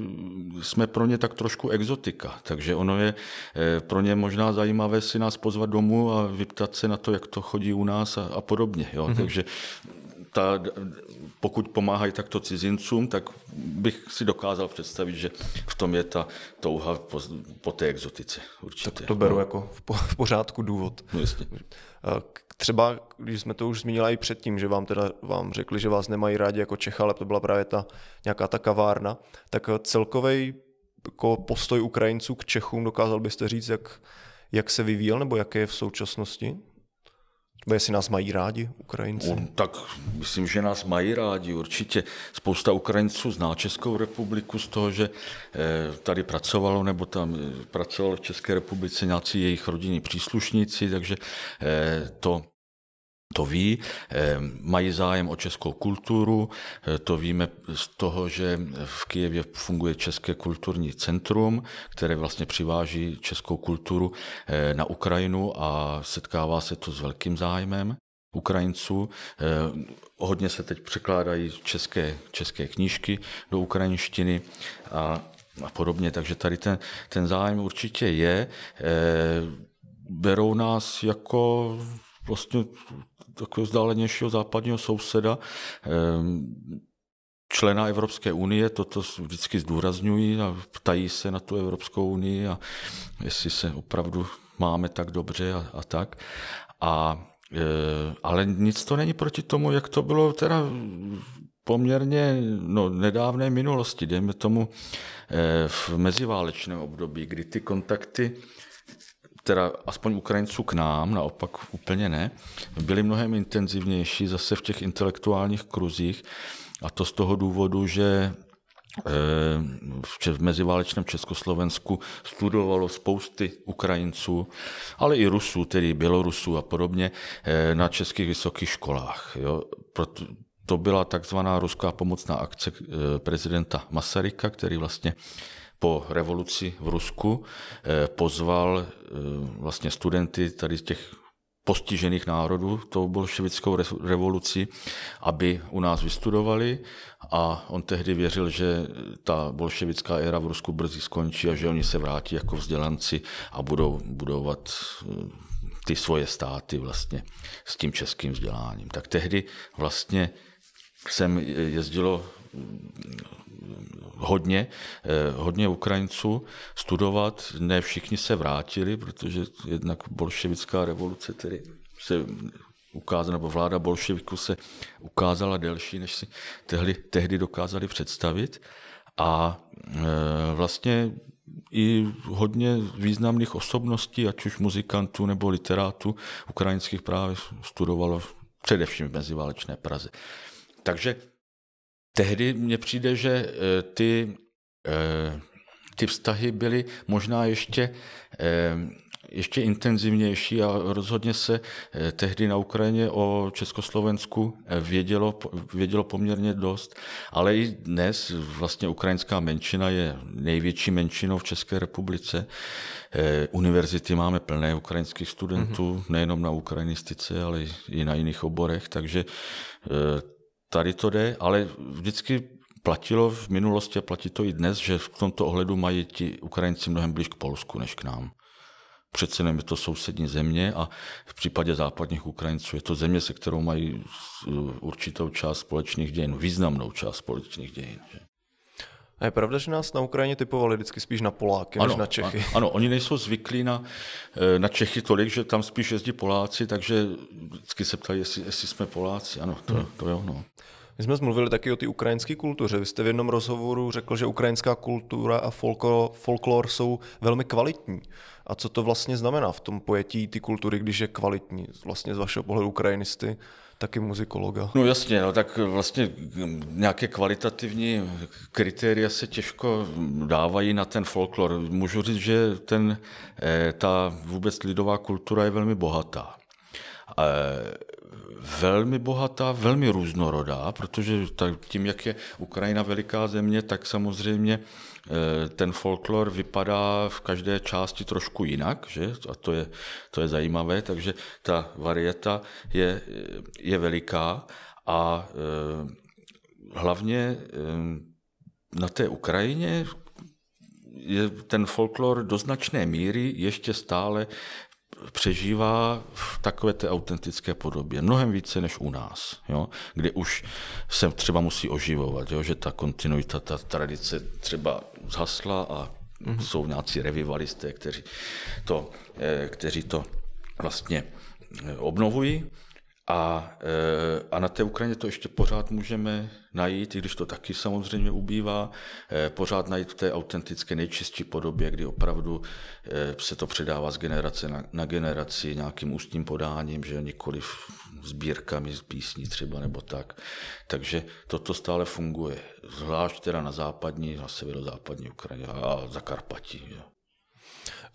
jsme pro ně tak trošku exotický exotika, takže ono je eh, pro ně možná zajímavé si nás pozvat domů a vyptat se na to, jak to chodí u nás a, a podobně. Jo? Mm-hmm. Takže ta, pokud pomáhají takto cizincům, tak bych si dokázal představit, že v tom je ta touha po, po té exotice. Určitě. Tak to beru no. jako v, po, v pořádku důvod. No, jistě. Eh, třeba, když jsme to už zmínili i předtím, že vám teda vám řekli, že vás nemají rádi jako Čecha, ale to byla právě ta nějaká ta kavárna, tak celkový jako postoj Ukrajinců k Čechům, dokázal byste říct, jak, jak se vyvíjel nebo jaké je v současnosti? Nebo jestli nás mají rádi Ukrajinci? On, tak myslím, že nás mají rádi určitě. Spousta Ukrajinců zná Českou republiku z toho, že eh, tady pracovalo nebo tam eh, pracovalo v České republice nějací jejich rodinní příslušníci, takže eh, to to ví, eh, mají zájem o českou kulturu, eh, to víme z toho, že v Kijevě funguje České kulturní centrum, které vlastně přiváží českou kulturu eh, na Ukrajinu a setkává se to s velkým zájmem. Ukrajinců. Hodně se teď překládají české, české knížky do ukrajinštiny a, a podobně, takže tady ten, ten zájem určitě je. Berou nás jako vlastně takového vzdálenějšího západního souseda, ehm, člena Evropské unie, toto vždycky zdůrazňují a ptají se na tu Evropskou unii a jestli se opravdu máme tak dobře a, a tak. A, e, ale nic to není proti tomu, jak to bylo teda poměrně no, nedávné minulosti, dejme tomu e, v meziválečném období, kdy ty kontakty teda aspoň Ukrajinců k nám, naopak úplně ne, byli mnohem intenzivnější zase v těch intelektuálních kruzích a to z toho důvodu, že eh, v meziválečném Československu studovalo spousty Ukrajinců, ale i Rusů, tedy Bělorusů a podobně, eh, na českých vysokých školách. Jo. Proto, to byla takzvaná ruská pomocná akce eh, prezidenta Masaryka, který vlastně po revoluci v Rusku eh, pozval eh, vlastně studenty tady z těch postižených národů tou bolševickou revoluci, aby u nás vystudovali a on tehdy věřil, že ta bolševická éra v Rusku brzy skončí a že oni se vrátí jako vzdělanci a budou budovat eh, ty svoje státy vlastně s tím českým vzděláním. Tak tehdy vlastně jsem jezdilo hodně, eh, hodně Ukrajinců studovat. Ne všichni se vrátili, protože jednak bolševická revoluce tedy se ukázala, nebo vláda bolševiku se ukázala delší, než si tehdy, tehdy dokázali představit. A eh, vlastně i hodně významných osobností, ať už muzikantů nebo literátů ukrajinských právě studovalo především v meziválečné Praze. Takže tehdy mně přijde, že eh, ty, eh, ty vztahy byly možná ještě eh, ještě intenzivnější a rozhodně se tehdy na Ukrajině o Československu vědělo, vědělo poměrně dost, ale i dnes vlastně ukrajinská menšina je největší menšinou v České republice. Univerzity máme plné ukrajinských studentů, mm-hmm. nejenom na ukrajinistice, ale i na jiných oborech, takže tady to jde, ale vždycky platilo v minulosti a platí to i dnes, že v tomto ohledu mají ti Ukrajinci mnohem blíž k Polsku než k nám. Přece jenom je to sousední země a v případě západních Ukrajinců je to země, se kterou mají uh, určitou část společných dějin, významnou část společných dějin. Že? A je pravda, že nás na Ukrajině typovali vždycky spíš na Poláky ano, než na Čechy. A, ano, oni nejsou zvyklí na, eh, na Čechy tolik, že tam spíš jezdí Poláci, takže vždycky se ptají, jestli, jestli jsme Poláci. Ano, to, hmm. to jo, no. My jsme mluvili taky o té ukrajinské kultuře. Vy jste v jednom rozhovoru řekl, že ukrajinská kultura a folklor, folklor jsou velmi kvalitní. A co to vlastně znamená v tom pojetí ty kultury, když je kvalitní, vlastně z vašeho pohledu ukrajinisty? taky muzikologa. No jasně, no tak vlastně hm, nějaké kvalitativní kritéria se těžko dávají na ten folklor. Můžu říct, že ten, eh, ta vůbec lidová kultura je velmi bohatá. Eh, velmi bohatá, velmi různorodá, protože tím, jak je Ukrajina veliká země, tak samozřejmě Eh, ten folklor vypadá v každé části trošku jinak, že? a to je, to je zajímavé, takže ta varieta je, je veliká a eh, hlavně eh, na té Ukrajině je ten folklor do značné míry ještě stále přežívá v takové té autentické podobě, mnohem více než u nás, jo? kdy už se třeba musí oživovat, jo? že ta kontinuita, ta tradice třeba zhasla a mm-hmm. jsou nějací revivalisté, kteří to, eh, kteří to vlastně eh, obnovují. A, eh, a na té Ukrajině to ještě pořád můžeme najít, i když to taky samozřejmě ubývá, eh, pořád najít v té autentické nejčistší podobě, kdy opravdu eh, se to předává z generace na, na generaci nějakým ústním podáním, že nikoli sbírkami z písní třeba nebo tak. Takže toto stále funguje, zvlášť teda na západní, na severozápadní Ukrajině a Zakarpatí. Jo.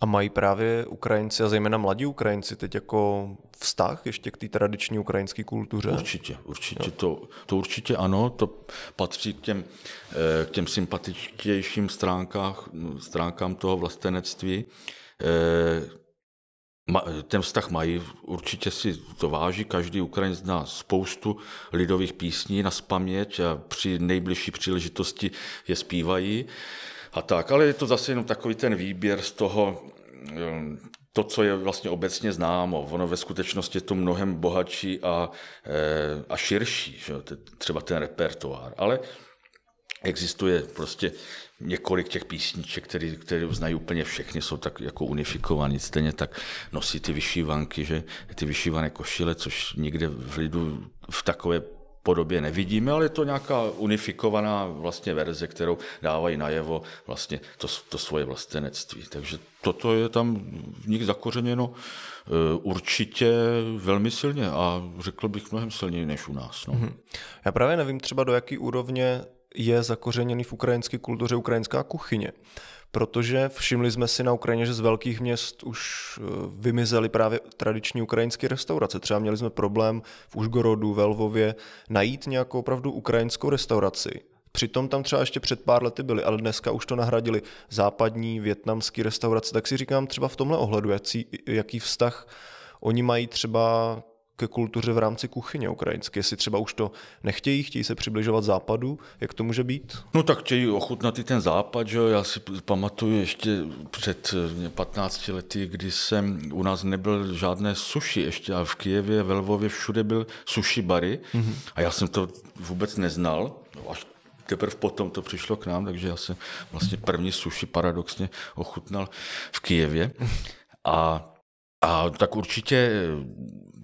A mají právě Ukrajinci a zejména mladí Ukrajinci teď jako vztah ještě k té tradiční ukrajinské kultuře? Určitě, určitě. To, to určitě ano, to patří k těm, eh, k těm sympatičtějším stránkách, stránkám toho vlastenectví. Eh, ten vztah mají, určitě si to váží, každý Ukrajin zná spoustu lidových písní na spaměť a při nejbližší příležitosti je zpívají a tak. Ale je to zase jenom takový ten výběr z toho, ehm, to, co je vlastně obecně známo. Ono ve skutečnosti je to mnohem bohatší a, eh, a širší, že? třeba ten repertoár. Ale existuje prostě několik těch písniček, které, které znají úplně všechny, jsou tak jako unifikovaní, stejně tak nosí ty vyšívanky, že ty vyšívané košile, což nikde v lidu v takové podobě nevidíme, ale je to nějaká unifikovaná vlastně verze, kterou dávají najevo vlastně to, to svoje vlastenectví. Takže toto je tam v nich zakořeněno e, určitě velmi silně a řekl bych mnohem silněji než u nás. No. Mhm. Já právě nevím třeba do jaký úrovně je zakořeněný v ukrajinské kultuře ukrajinská kuchyně protože všimli jsme si na Ukrajině, že z velkých měst už eh, vymizely právě tradiční ukrajinské restaurace. Třeba měli jsme problém v Užgorodu, ve Lvově najít nějakou opravdu ukrajinskou restauraci. Přitom tam třeba ještě před pár lety byly, ale dneska už to nahradili západní větnamský restaurace. Tak si říkám třeba v tomhle ohledu, jaký, jaký vztah oni mají třeba ke kultuře v rámci kuchyně ukrajinské? Jestli třeba už to nechtějí, chtějí se přibližovat západu, jak to může být? No tak chtějí ochutnat i ten západ, že jo? já si pamatuju ještě před 15 eh, lety, kdy jsem u nás nebyl žádné suši ještě a v Kijevě, ve Lvově všude byl sushi bary mm-hmm. a já jsem to vůbec neznal, až teprve potom to přišlo k nám, takže já jsem vlastně první suši paradoxně ochutnal v Kijevě mhm. a a tak určitě eh,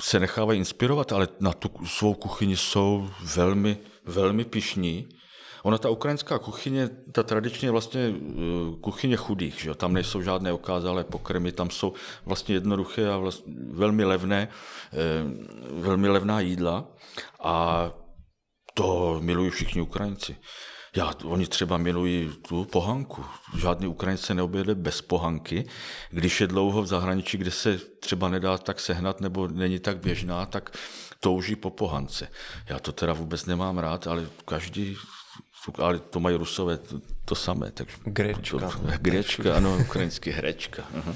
se nechávají inspirovat, ale na tu svou kuchyni jsou velmi, velmi pišní. Ona ta ukrajinská kuchyně, ta tradičně vlastně eh, kuchyně chudých, že jo? tam nejsou žádné okázalé pokrmy, tam jsou vlastně jednoduché a vlastně velmi levné, eh, velmi levná jídla a to milují všichni Ukrajinci já, oni třeba milují tu pohanku. Žádný Ukrajinec se neobjede bez pohanky. Když je dlouho v zahraničí, kde se třeba nedá tak sehnat nebo není tak běžná, tak touží po pohance. Já to teda vůbec nemám rád, ale každý ale to mají rusové to, to samé. Takže, grečka. To, grečka, ano, ukrajinský hrečka. Uh-huh.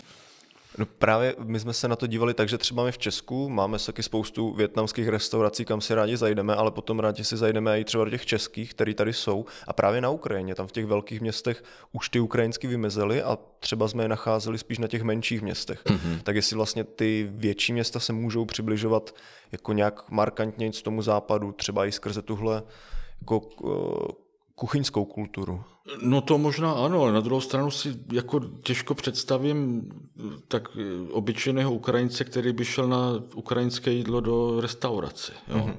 No právě my jsme se na to dívali tak, že třeba my v Česku máme taky spoustu větnamských restaurací, kam si rádi zajdeme, ale potom rádi si zajdeme i třeba do těch českých, které tady jsou. A právě na Ukrajině, tam v těch velkých městech už ty ukrajinsky vymezely a třeba jsme je nacházeli spíš na těch menších městech. Mm-hmm. Tak jestli vlastně ty větší města se můžou přibližovat jako nějak markantně z tomu západu, třeba i skrze tuhle jako eh, kuchyňskou kulturu. No to možná ano, ale na druhou stranu si jako těžko představím eh, tak eh, obyčejného Ukrajince, který by šel na ukrajinské jídlo do restaurace. Jo? Mm-hmm.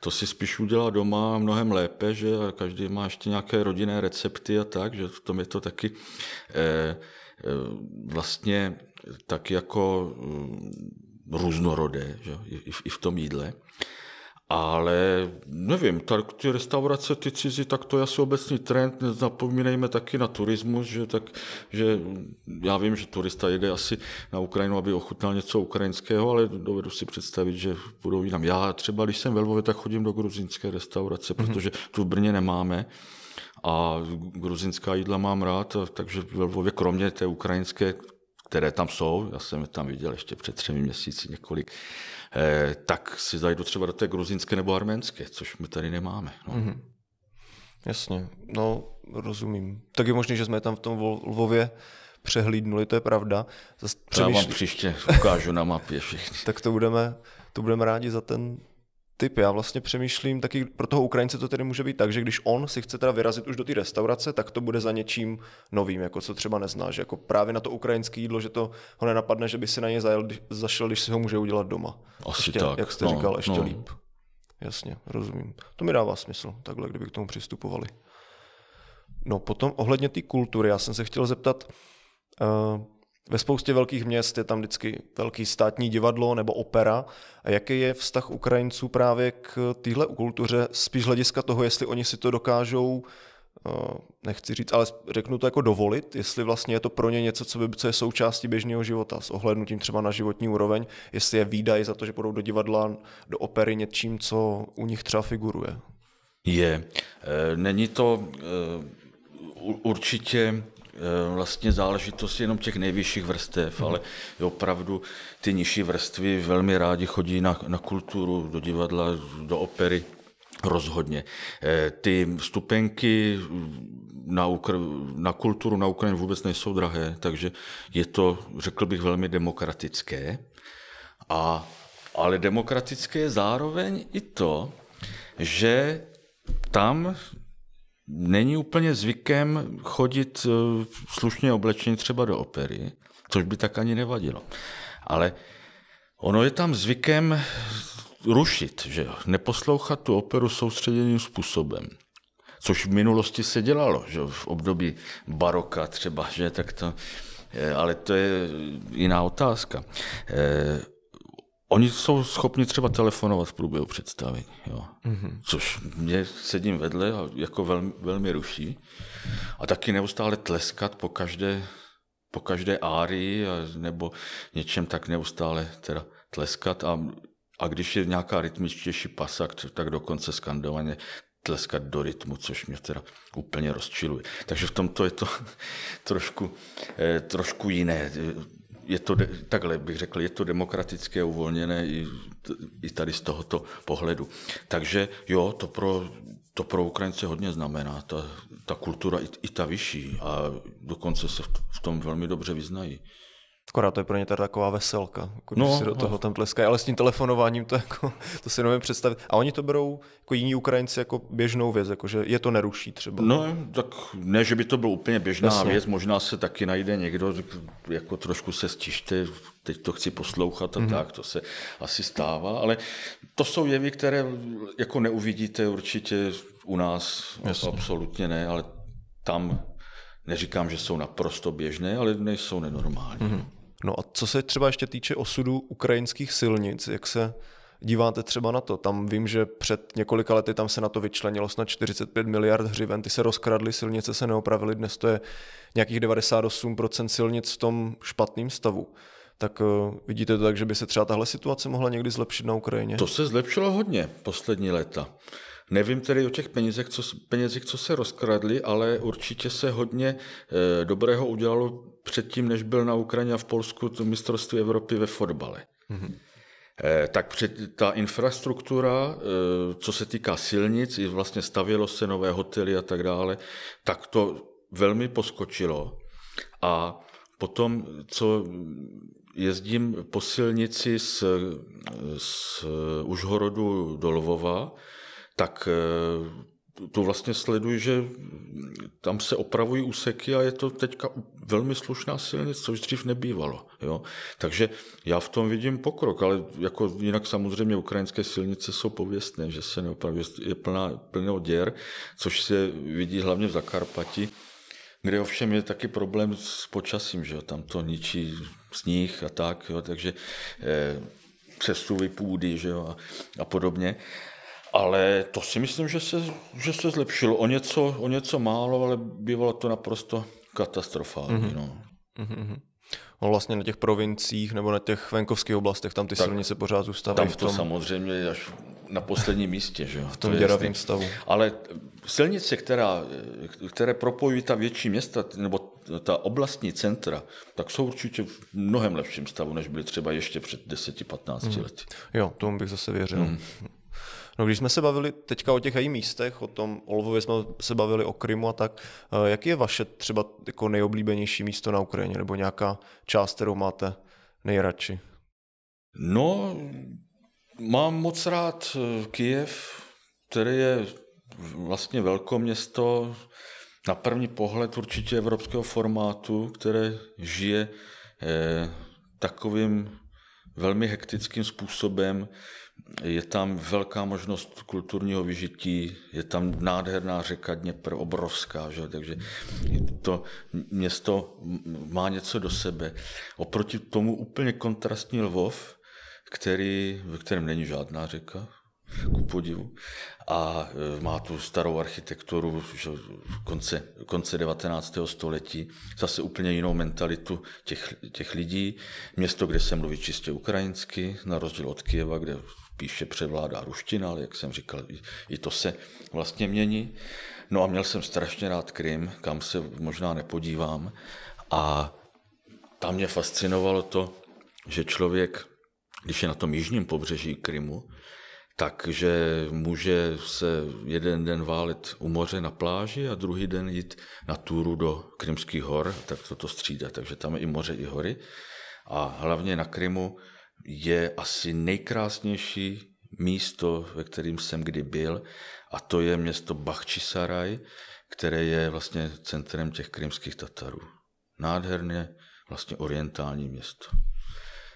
To si spíš udělá doma mnohem lépe, že každý má ještě nějaké rodinné recepty a tak, že v tom je to taky e, e, vlastně tak jako mm, různorodé, že? I, i, i v tom jídle. Ale nevím, tak ty restaurace, ty cizí, tak to je asi obecný trend. Nezapomínejme taky na turismus, že, tak, že já vím, že turista jede asi na Ukrajinu, aby ochutnal něco ukrajinského, ale dovedu si představit, že budou jinam. Já třeba, když jsem ve Lvově, tak chodím do gruzinské restaurace, mm-hmm. protože tu v Brně nemáme a gruzinská jídla mám rád, takže ve Lvově kromě té ukrajinské, které tam jsou, já jsem je tam viděl ještě před třemi měsíci několik, eh, tak si zajdu třeba do té gruzinské nebo arménské, což my tady nemáme. No. Mm-hmm. Jasně, no rozumím. Tak je možné, že jsme tam v tom Lvově přehlídnuli, to je pravda. Zas přemýšlí... Já vám příště ukážu na mapě všechny. tak to budeme, to budeme rádi za ten typ. Já vlastně přemýšlím, taky pro toho Ukrajince to tedy může být tak, že když on si chce teda vyrazit už do té restaurace, tak to bude za něčím novým, jako co třeba nezná, že jako právě na to ukrajinské jídlo, že to ho nenapadne, že by si na ně zajel, zašel, když si ho může udělat doma. Asi ještě, tak. Jak jste no, říkal, ještě no. líp. Jasně, rozumím. To mi dává smysl, takhle, kdyby k tomu přistupovali. No potom ohledně té kultury, já jsem se chtěl zeptat, uh, ve spoustě velkých měst je tam vždycky velký státní divadlo nebo opera. A jaký je vztah Ukrajinců právě k téhle kultuře, spíš hlediska toho, jestli oni si to dokážou, eh, nechci říct, ale řeknu to jako dovolit, jestli vlastně je to pro ně něco, co, by, co je součástí běžného života, s ohlednutím třeba na životní úroveň, jestli je výdaj za to, že půjdou do divadla, do opery něčím, co u nich třeba figuruje. Je. Eh, není to eh, určitě Eh, vlastně záležitost jenom těch nejvyšších vrstev, hmm. ale opravdu ty nižší vrstvy velmi rádi chodí na, na kulturu, do divadla, do opery. Rozhodně. Eh, ty stupenky na, Ukr- na kulturu na Ukrajině vůbec nejsou drahé, takže je to, řekl bych, velmi demokratické. A, ale demokratické je zároveň i to, že tam není úplně zvykem chodit eh, slušně oblečený třeba do opery, což by tak ani nevadilo. Ale ono je tam zvykem rušit, že neposlouchat tu operu soustředěným způsobem. Což v minulosti se dělalo, že v období baroka třeba, že tak to, eh, ale to je jiná otázka. Eh, Oni jsou schopni třeba telefonovat v průběhu představení, jo. Mm-hmm. což mě sedím vedle a jako velmi, velmi ruší. A taky neustále tleskat po každé, po každé árii a, nebo něčem tak neustále teda tleskat. A, a když je nějaká rytmičtější pasa, tak dokonce skandovaně tleskat do rytmu, což mě teda úplně rozčiluje. Takže v tomto je to trošku, eh, trošku jiné je to, takhle bych řekl, je to demokratické, uvolněné i, i tady z tohoto pohledu. Takže jo, to pro, to pro Ukrajince hodně znamená, ta, ta kultura i, i ta vyšší a dokonce se v, v tom velmi dobře vyznají. Akorát to je pro ně teda taková veselka, jako když no, si do no. toho tam tleskají, ale s tím telefonováním to, jako, to si nevím představit. A oni to berou jako jiní Ukrajinci jako běžnou věc, jako že je to neruší třeba. No, tak ne, že by to bylo úplně běžná Jasně. věc, možná se taky najde někdo, jako trošku se stište, teď to chci poslouchat a mm-hmm. tak, to se asi stává, ale to jsou jevy, které jako neuvidíte určitě u nás, Jasně. absolutně ne, ale tam neříkám, že jsou naprosto běžné, ale nejsou nenormální. Mm-hmm. No a co se třeba ještě týče osudu ukrajinských silnic, jak se díváte třeba na to? Tam vím, že před několika lety tam se na to vyčlenilo snad 45 miliard hřiven, ty se rozkradly, silnice se neopravily, dnes to je nějakých 98% silnic v tom špatném stavu. Tak eh, vidíte to tak, že by se třeba tahle situace mohla někdy zlepšit na Ukrajině? To se zlepšilo hodně poslední léta. Nevím tedy o těch penězích, co, penězích, co se rozkradly, ale určitě se hodně eh, dobrého udělalo předtím, než byl na Ukrajině a v Polsku, to mistrovství Evropy ve fotbale. Mm-hmm. Tak před, ta infrastruktura, eh, co se týká silnic, vlastně stavělo se nové hotely a tak dále, tak to velmi poskočilo. A potom, co jezdím po silnici z, z Užhorodu do Lvova, tak eh, tu vlastně sleduji, že tam se opravují úseky a je to teďka velmi slušná silnice, což dřív nebývalo. Jo? Takže já v tom vidím pokrok, ale jako jinak samozřejmě ukrajinské silnice jsou pověstné, že se neopravují, je plná, plného děr, což se vidí hlavně v Zakarpati, kde ovšem je taky problém s počasím, že jo? tam to ničí sníh a tak, jo? takže eh, přesuvy půdy že jo? A, a podobně. Ale to si myslím, že se, že se zlepšilo o něco, o něco málo, ale bývalo to naprosto katastrofální. Mm-hmm. No. Mm-hmm. No vlastně na těch provinciích nebo na těch venkovských oblastech, tam ty tak silnice pořád zůstávají. Tam v tom, to samozřejmě až na posledním místě. Že? V tom to děravém stavu. Ale silnice, která, které propojují ta větší města, nebo ta oblastní centra, tak jsou určitě v mnohem lepším stavu, než byly třeba ještě před 10-15 mm. lety. Jo, tomu bych zase věřil. Mm. No když jsme se bavili teďka o těch i místech, o tom Olvově jsme se bavili o Krymu a tak, eh, jaký je vaše třeba jako nejoblíbenější místo na Ukrajině nebo nějaká část, kterou máte nejradši? No, mám moc rád eh, Kijev, který je vlastně velké město, na první pohled určitě evropského formátu, které žije eh, takovým velmi hektickým způsobem, je tam velká možnost kulturního vyžití, je tam nádherná řeka Dněpr, obrovská, že? takže to město má něco do sebe. Oproti tomu úplně kontrastní Lvov, který, ve kterém není žádná řeka, ku podivu. A e, má tu starou architekturu že konce, konce 19. století, zase úplně jinou mentalitu těch, těch lidí. Město, kde se mluví čistě ukrajinsky, na rozdíl od Kieva, kde spíše převládá ruština, ale jak jsem říkal, i, i to se vlastně mění. No a měl jsem strašně rád Krym, kam se možná nepodívám a tam mě fascinovalo to, že člověk, když je na tom jižním pobřeží Krymu, takže může se jeden den válet u moře na pláži a druhý den jít na túru do Krymských hor, tak toto střídá, takže tam je i moře, i hory. A hlavně na Krymu je asi nejkrásnější místo, ve kterém jsem kdy byl, a to je město Bachčisaraj, které je vlastně centrem těch krymských Tatarů. Nádherně vlastně orientální město.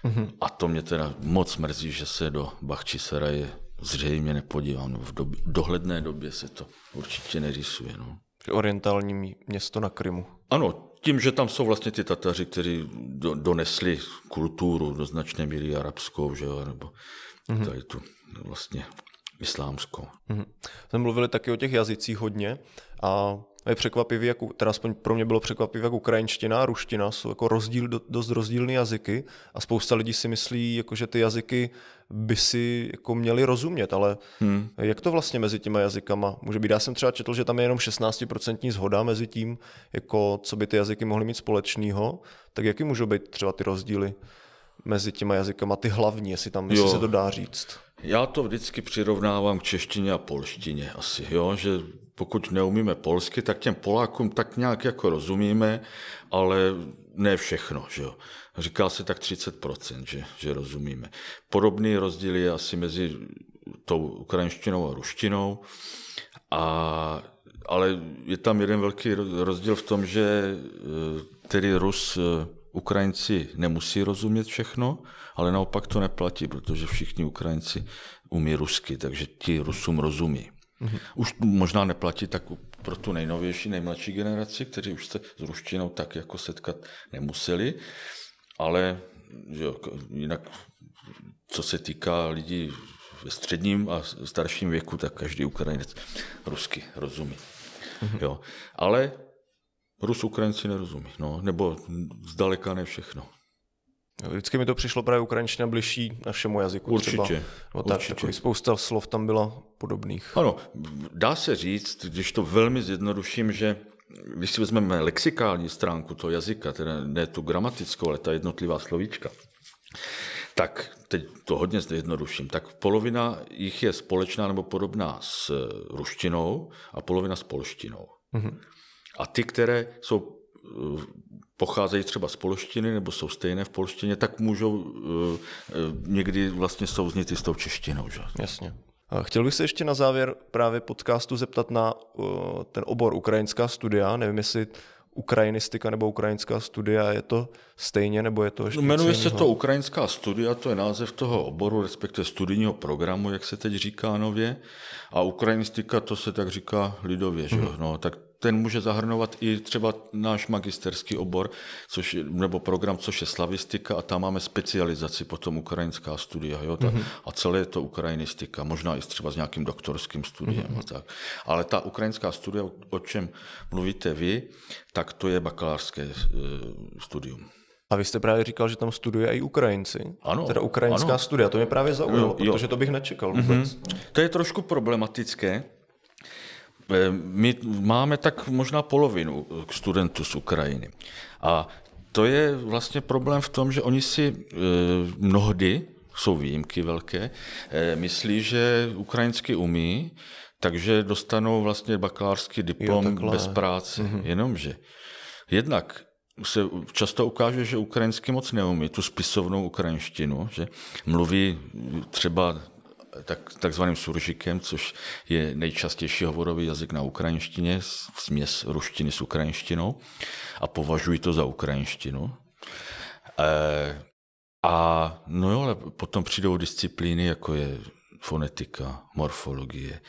Mm-hmm. A to mě teda moc mrzí, že se do Bachčisaraje zřejmě nepodívám. No, v době, dohledné době se to určitě nerysuje. No. Orientální město na Krymu. Ano, tím, že tam jsou vlastně ty Tataři, kteří do, donesli kulturu do značné míry arabskou, že jo, nebo mm-hmm. tady tu vlastně islámskou. Mm-hmm. Jsme mluvili taky o těch jazycích hodně a a je překvapivý, jak, teda aspoň pro mě bylo překvapivé, jak ukrajinština a ruština jsou jako rozdíl, dost rozdílné jazyky a spousta lidí si myslí, jako, že ty jazyky by si jako měli rozumět, ale hmm. jak to vlastně mezi těma jazykama může být? Já jsem třeba četl, že tam je jenom 16% zhoda mezi tím, jako, co by ty jazyky mohly mít společného, tak jaký můžou být třeba ty rozdíly? mezi těma jazykama, ty hlavní, jestli tam jestli se to dá říct. Já to vždycky přirovnávám k češtině a polštině asi, jo? že pokud neumíme polsky, tak těm Polákům tak nějak jako rozumíme, ale ne všechno, že jo. Říká se tak 30%, že, že rozumíme. Podobný rozdíl je asi mezi tou ukrajinštinou a ruštinou, a, ale je tam jeden velký rozdíl v tom, že e, tedy Rus e, Ukrajinci nemusí rozumět všechno, ale naopak to neplatí, protože všichni Ukrajinci umí rusky, takže ti Rusům rozumí. Mhm. Už možná neplatí tak pro tu nejnovější, nejmladší generaci, kteří už se s ruštinou tak jako setkat nemuseli, ale že jo, jinak co se týká lidí ve středním a starším věku, tak každý Ukrajinec rusky rozumí. Mhm. Jo. Ale Rus Ukrajinci nerozumí, no, nebo zdaleka ne všechno. Vždycky mi to přišlo právě ukrajinština bližší našemu jazyku. Určitě. Třeba. No, tak, určitě. Takový spousta slov tam byla podobných. Ano, dá se říct, když to velmi zjednoduším, že když si vezmeme lexikální stránku toho jazyka, teda ne tu gramatickou, ale ta jednotlivá slovíčka, tak teď to hodně zjednoduším, tak polovina jich je společná nebo podobná s ruštinou a polovina s polštinou. Mm-hmm. A ty, které jsou pocházejí třeba z polštiny nebo jsou stejné v polštině, tak můžou eh, eh, někdy vlastně souznit i s tou češtinou. Že? Jasně. A chtěl bych se ještě na závěr právě podcastu zeptat na uh, ten obor ukrajinská studia. Nevím, jestli ukrajinistika nebo ukrajinská studia, je to stejně nebo je to ještě no, Jmenuje se to ukrajinská studia, to je název toho oboru, respektive studijního programu, jak se teď říká nově. A ukrajinistika, to se tak říká lidově, mm-hmm. že? Mhm. No, tak ten může zahrnovat i třeba náš magisterský obor, což, nebo program, což je slavistika a tam máme specializaci potom ukrajinská studia. Jo? Ta, mm-hmm. A celé je to ukrajinistika, možná i třeba s nějakým doktorským studiem. Mm-hmm. A tak. Ale ta ukrajinská studia, o čem mluvíte vy, tak to je bakalářské e, studium. A vy jste právě říkal, že tam studuje i Ukrajinci. Ano. Teda ukrajinská ano. studia, to mě právě zaujalo, jo, jo. protože to bych nečekal mhm. vůbec. Mm-hmm. To je trošku problematické, my máme tak možná polovinu eh, studentů z Ukrajiny. A to je vlastně problém v tom, že oni si eh, mnohdy, jsou výjimky velké, eh, myslí, že ukrajinsky umí, takže dostanou vlastně bakalářský diplom jo, bez práce. Mhm. Jenomže jednak se často ukáže, že ukrajinsky moc neumí, tu spisovnou ukrajinštinu, že mluví třeba tak, takzvaným suržikem, což je nejčastější hovorový jazyk na ukrajinštině, směs ruštiny s ukrajinštinou a považuji to za ukrajinštinu. E, a no jo, ale potom přijdou disciplíny, jako je fonetika, morfologie,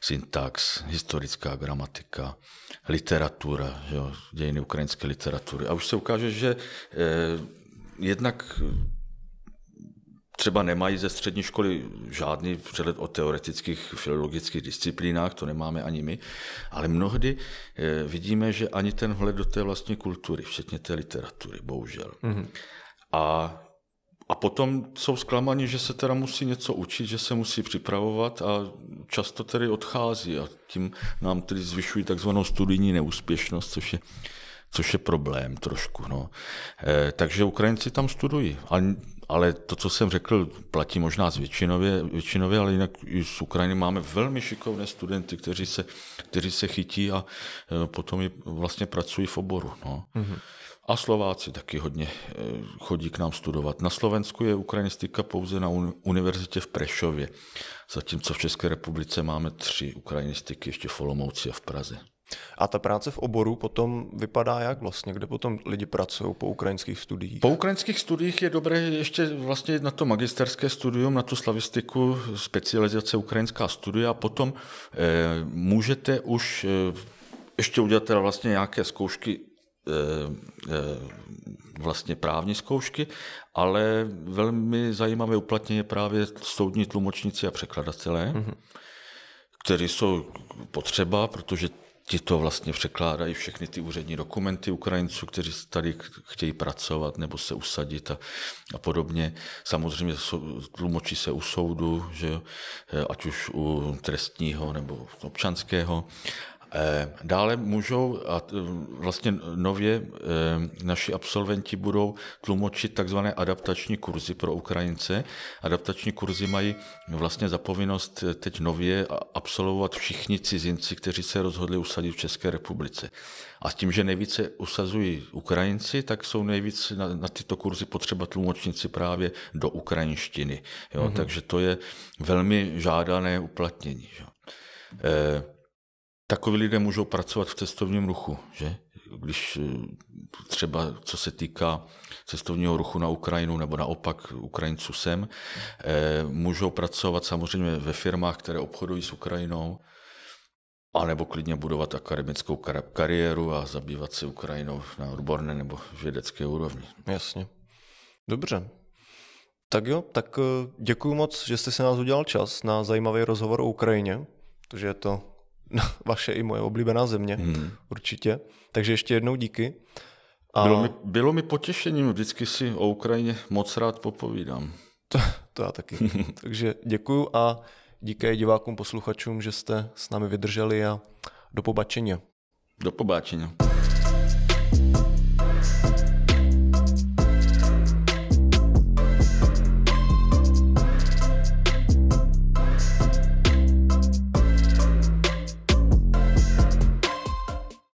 syntax, historická gramatika, literatura, jo, dějiny ukrajinské literatury. A už se ukáže, že eh, jednak třeba nemají ze střední školy žádný přehled o teoretických filologických disciplínách, to nemáme ani my, ale mnohdy eh, vidíme, že ani ten vhled do té vlastní kultury, včetně té literatury, bohužel. Mm-hmm. A a potom jsou zklamaní, že se teda musí něco učit, že se musí připravovat a často tedy odchází a tím nám tedy zvyšují takzvanou studijní neúspěšnost, což je, což je problém trošku. No. E, takže Ukrajinci tam studují, ale ale to, co jsem řekl, platí možná z většinově, většinově ale jinak i z Ukrajiny máme velmi šikovné studenty, kteří se, kteří se chytí a eh, potom i vlastně pracují v oboru. No. Mm-hmm. A Slováci taky hodně eh, chodí k nám studovat. Na Slovensku je ukrajinistika pouze na univerzitě v Prešově, zatímco v České republice máme tři ukrajinistiky ještě v Olomouci a v Praze. A ta práce v oboru potom vypadá jak vlastně? Kde potom lidi pracují po ukrajinských studiích? Po ukrajinských studiích je dobré ještě vlastně na to magisterské studium, na tu slavistiku, specializace ukrajinská studia a potom e, můžete už e, ještě udělat teda vlastně nějaké zkoušky eh, vlastně právní zkoušky, ale velmi zajímavé uplatnění je právě soudní tlumočníci a překladatelé, mm-hmm. kteří jsou potřeba, protože ti to vlastně překládají všechny ty úřední dokumenty Ukrajinců, kteří tady chtějí pracovat nebo se usadit a, a podobně. Samozřejmě tlumočí se u soudu, že eh, ať už u trestního nebo občanského Eh, dále můžou, a vlastně nově eh, naši absolventi budou tlumočit takzvané adaptační kurzy pro Ukrajince. Adaptační kurzy mají vlastně zapovinnost eh, teď nově absolvovat všichni cizinci, kteří se rozhodli usadit v České republice. A s tím, že nejvíce usazují Ukrajinci, tak jsou nejvíc na, na tyto kurzy potřeba tlumočníci právě do ukrajinštiny. Jo? Mm-hmm. Takže to je velmi žádané uplatnění. Jo? Eh, Takoví lidé můžou pracovat v cestovním ruchu, že? Když eh, třeba co se týká cestovního ruchu na Ukrajinu nebo naopak Ukrajinců sem, eh, můžou pracovat samozřejmě ve firmách, které obchodují s Ukrajinou, anebo klidně budovat akademickou kariéru a zabývat se Ukrajinou na odborné nebo vědecké úrovni. Jasně. Dobře. Tak jo, tak eh, děkuji moc, že jste si nás udělal čas na zajímavý rozhovor o Ukrajině, protože je to vaše i moje oblíbená země, hmm. určitě. Takže ještě jednou díky. A... Bylo, mi, bylo mi potěšením, vždycky si o Ukrajině moc rád popovídám. To, to já taky. Takže děkuju a díky divákům, posluchačům, že jste s námi vydrželi a do pobačení. Do pobačení.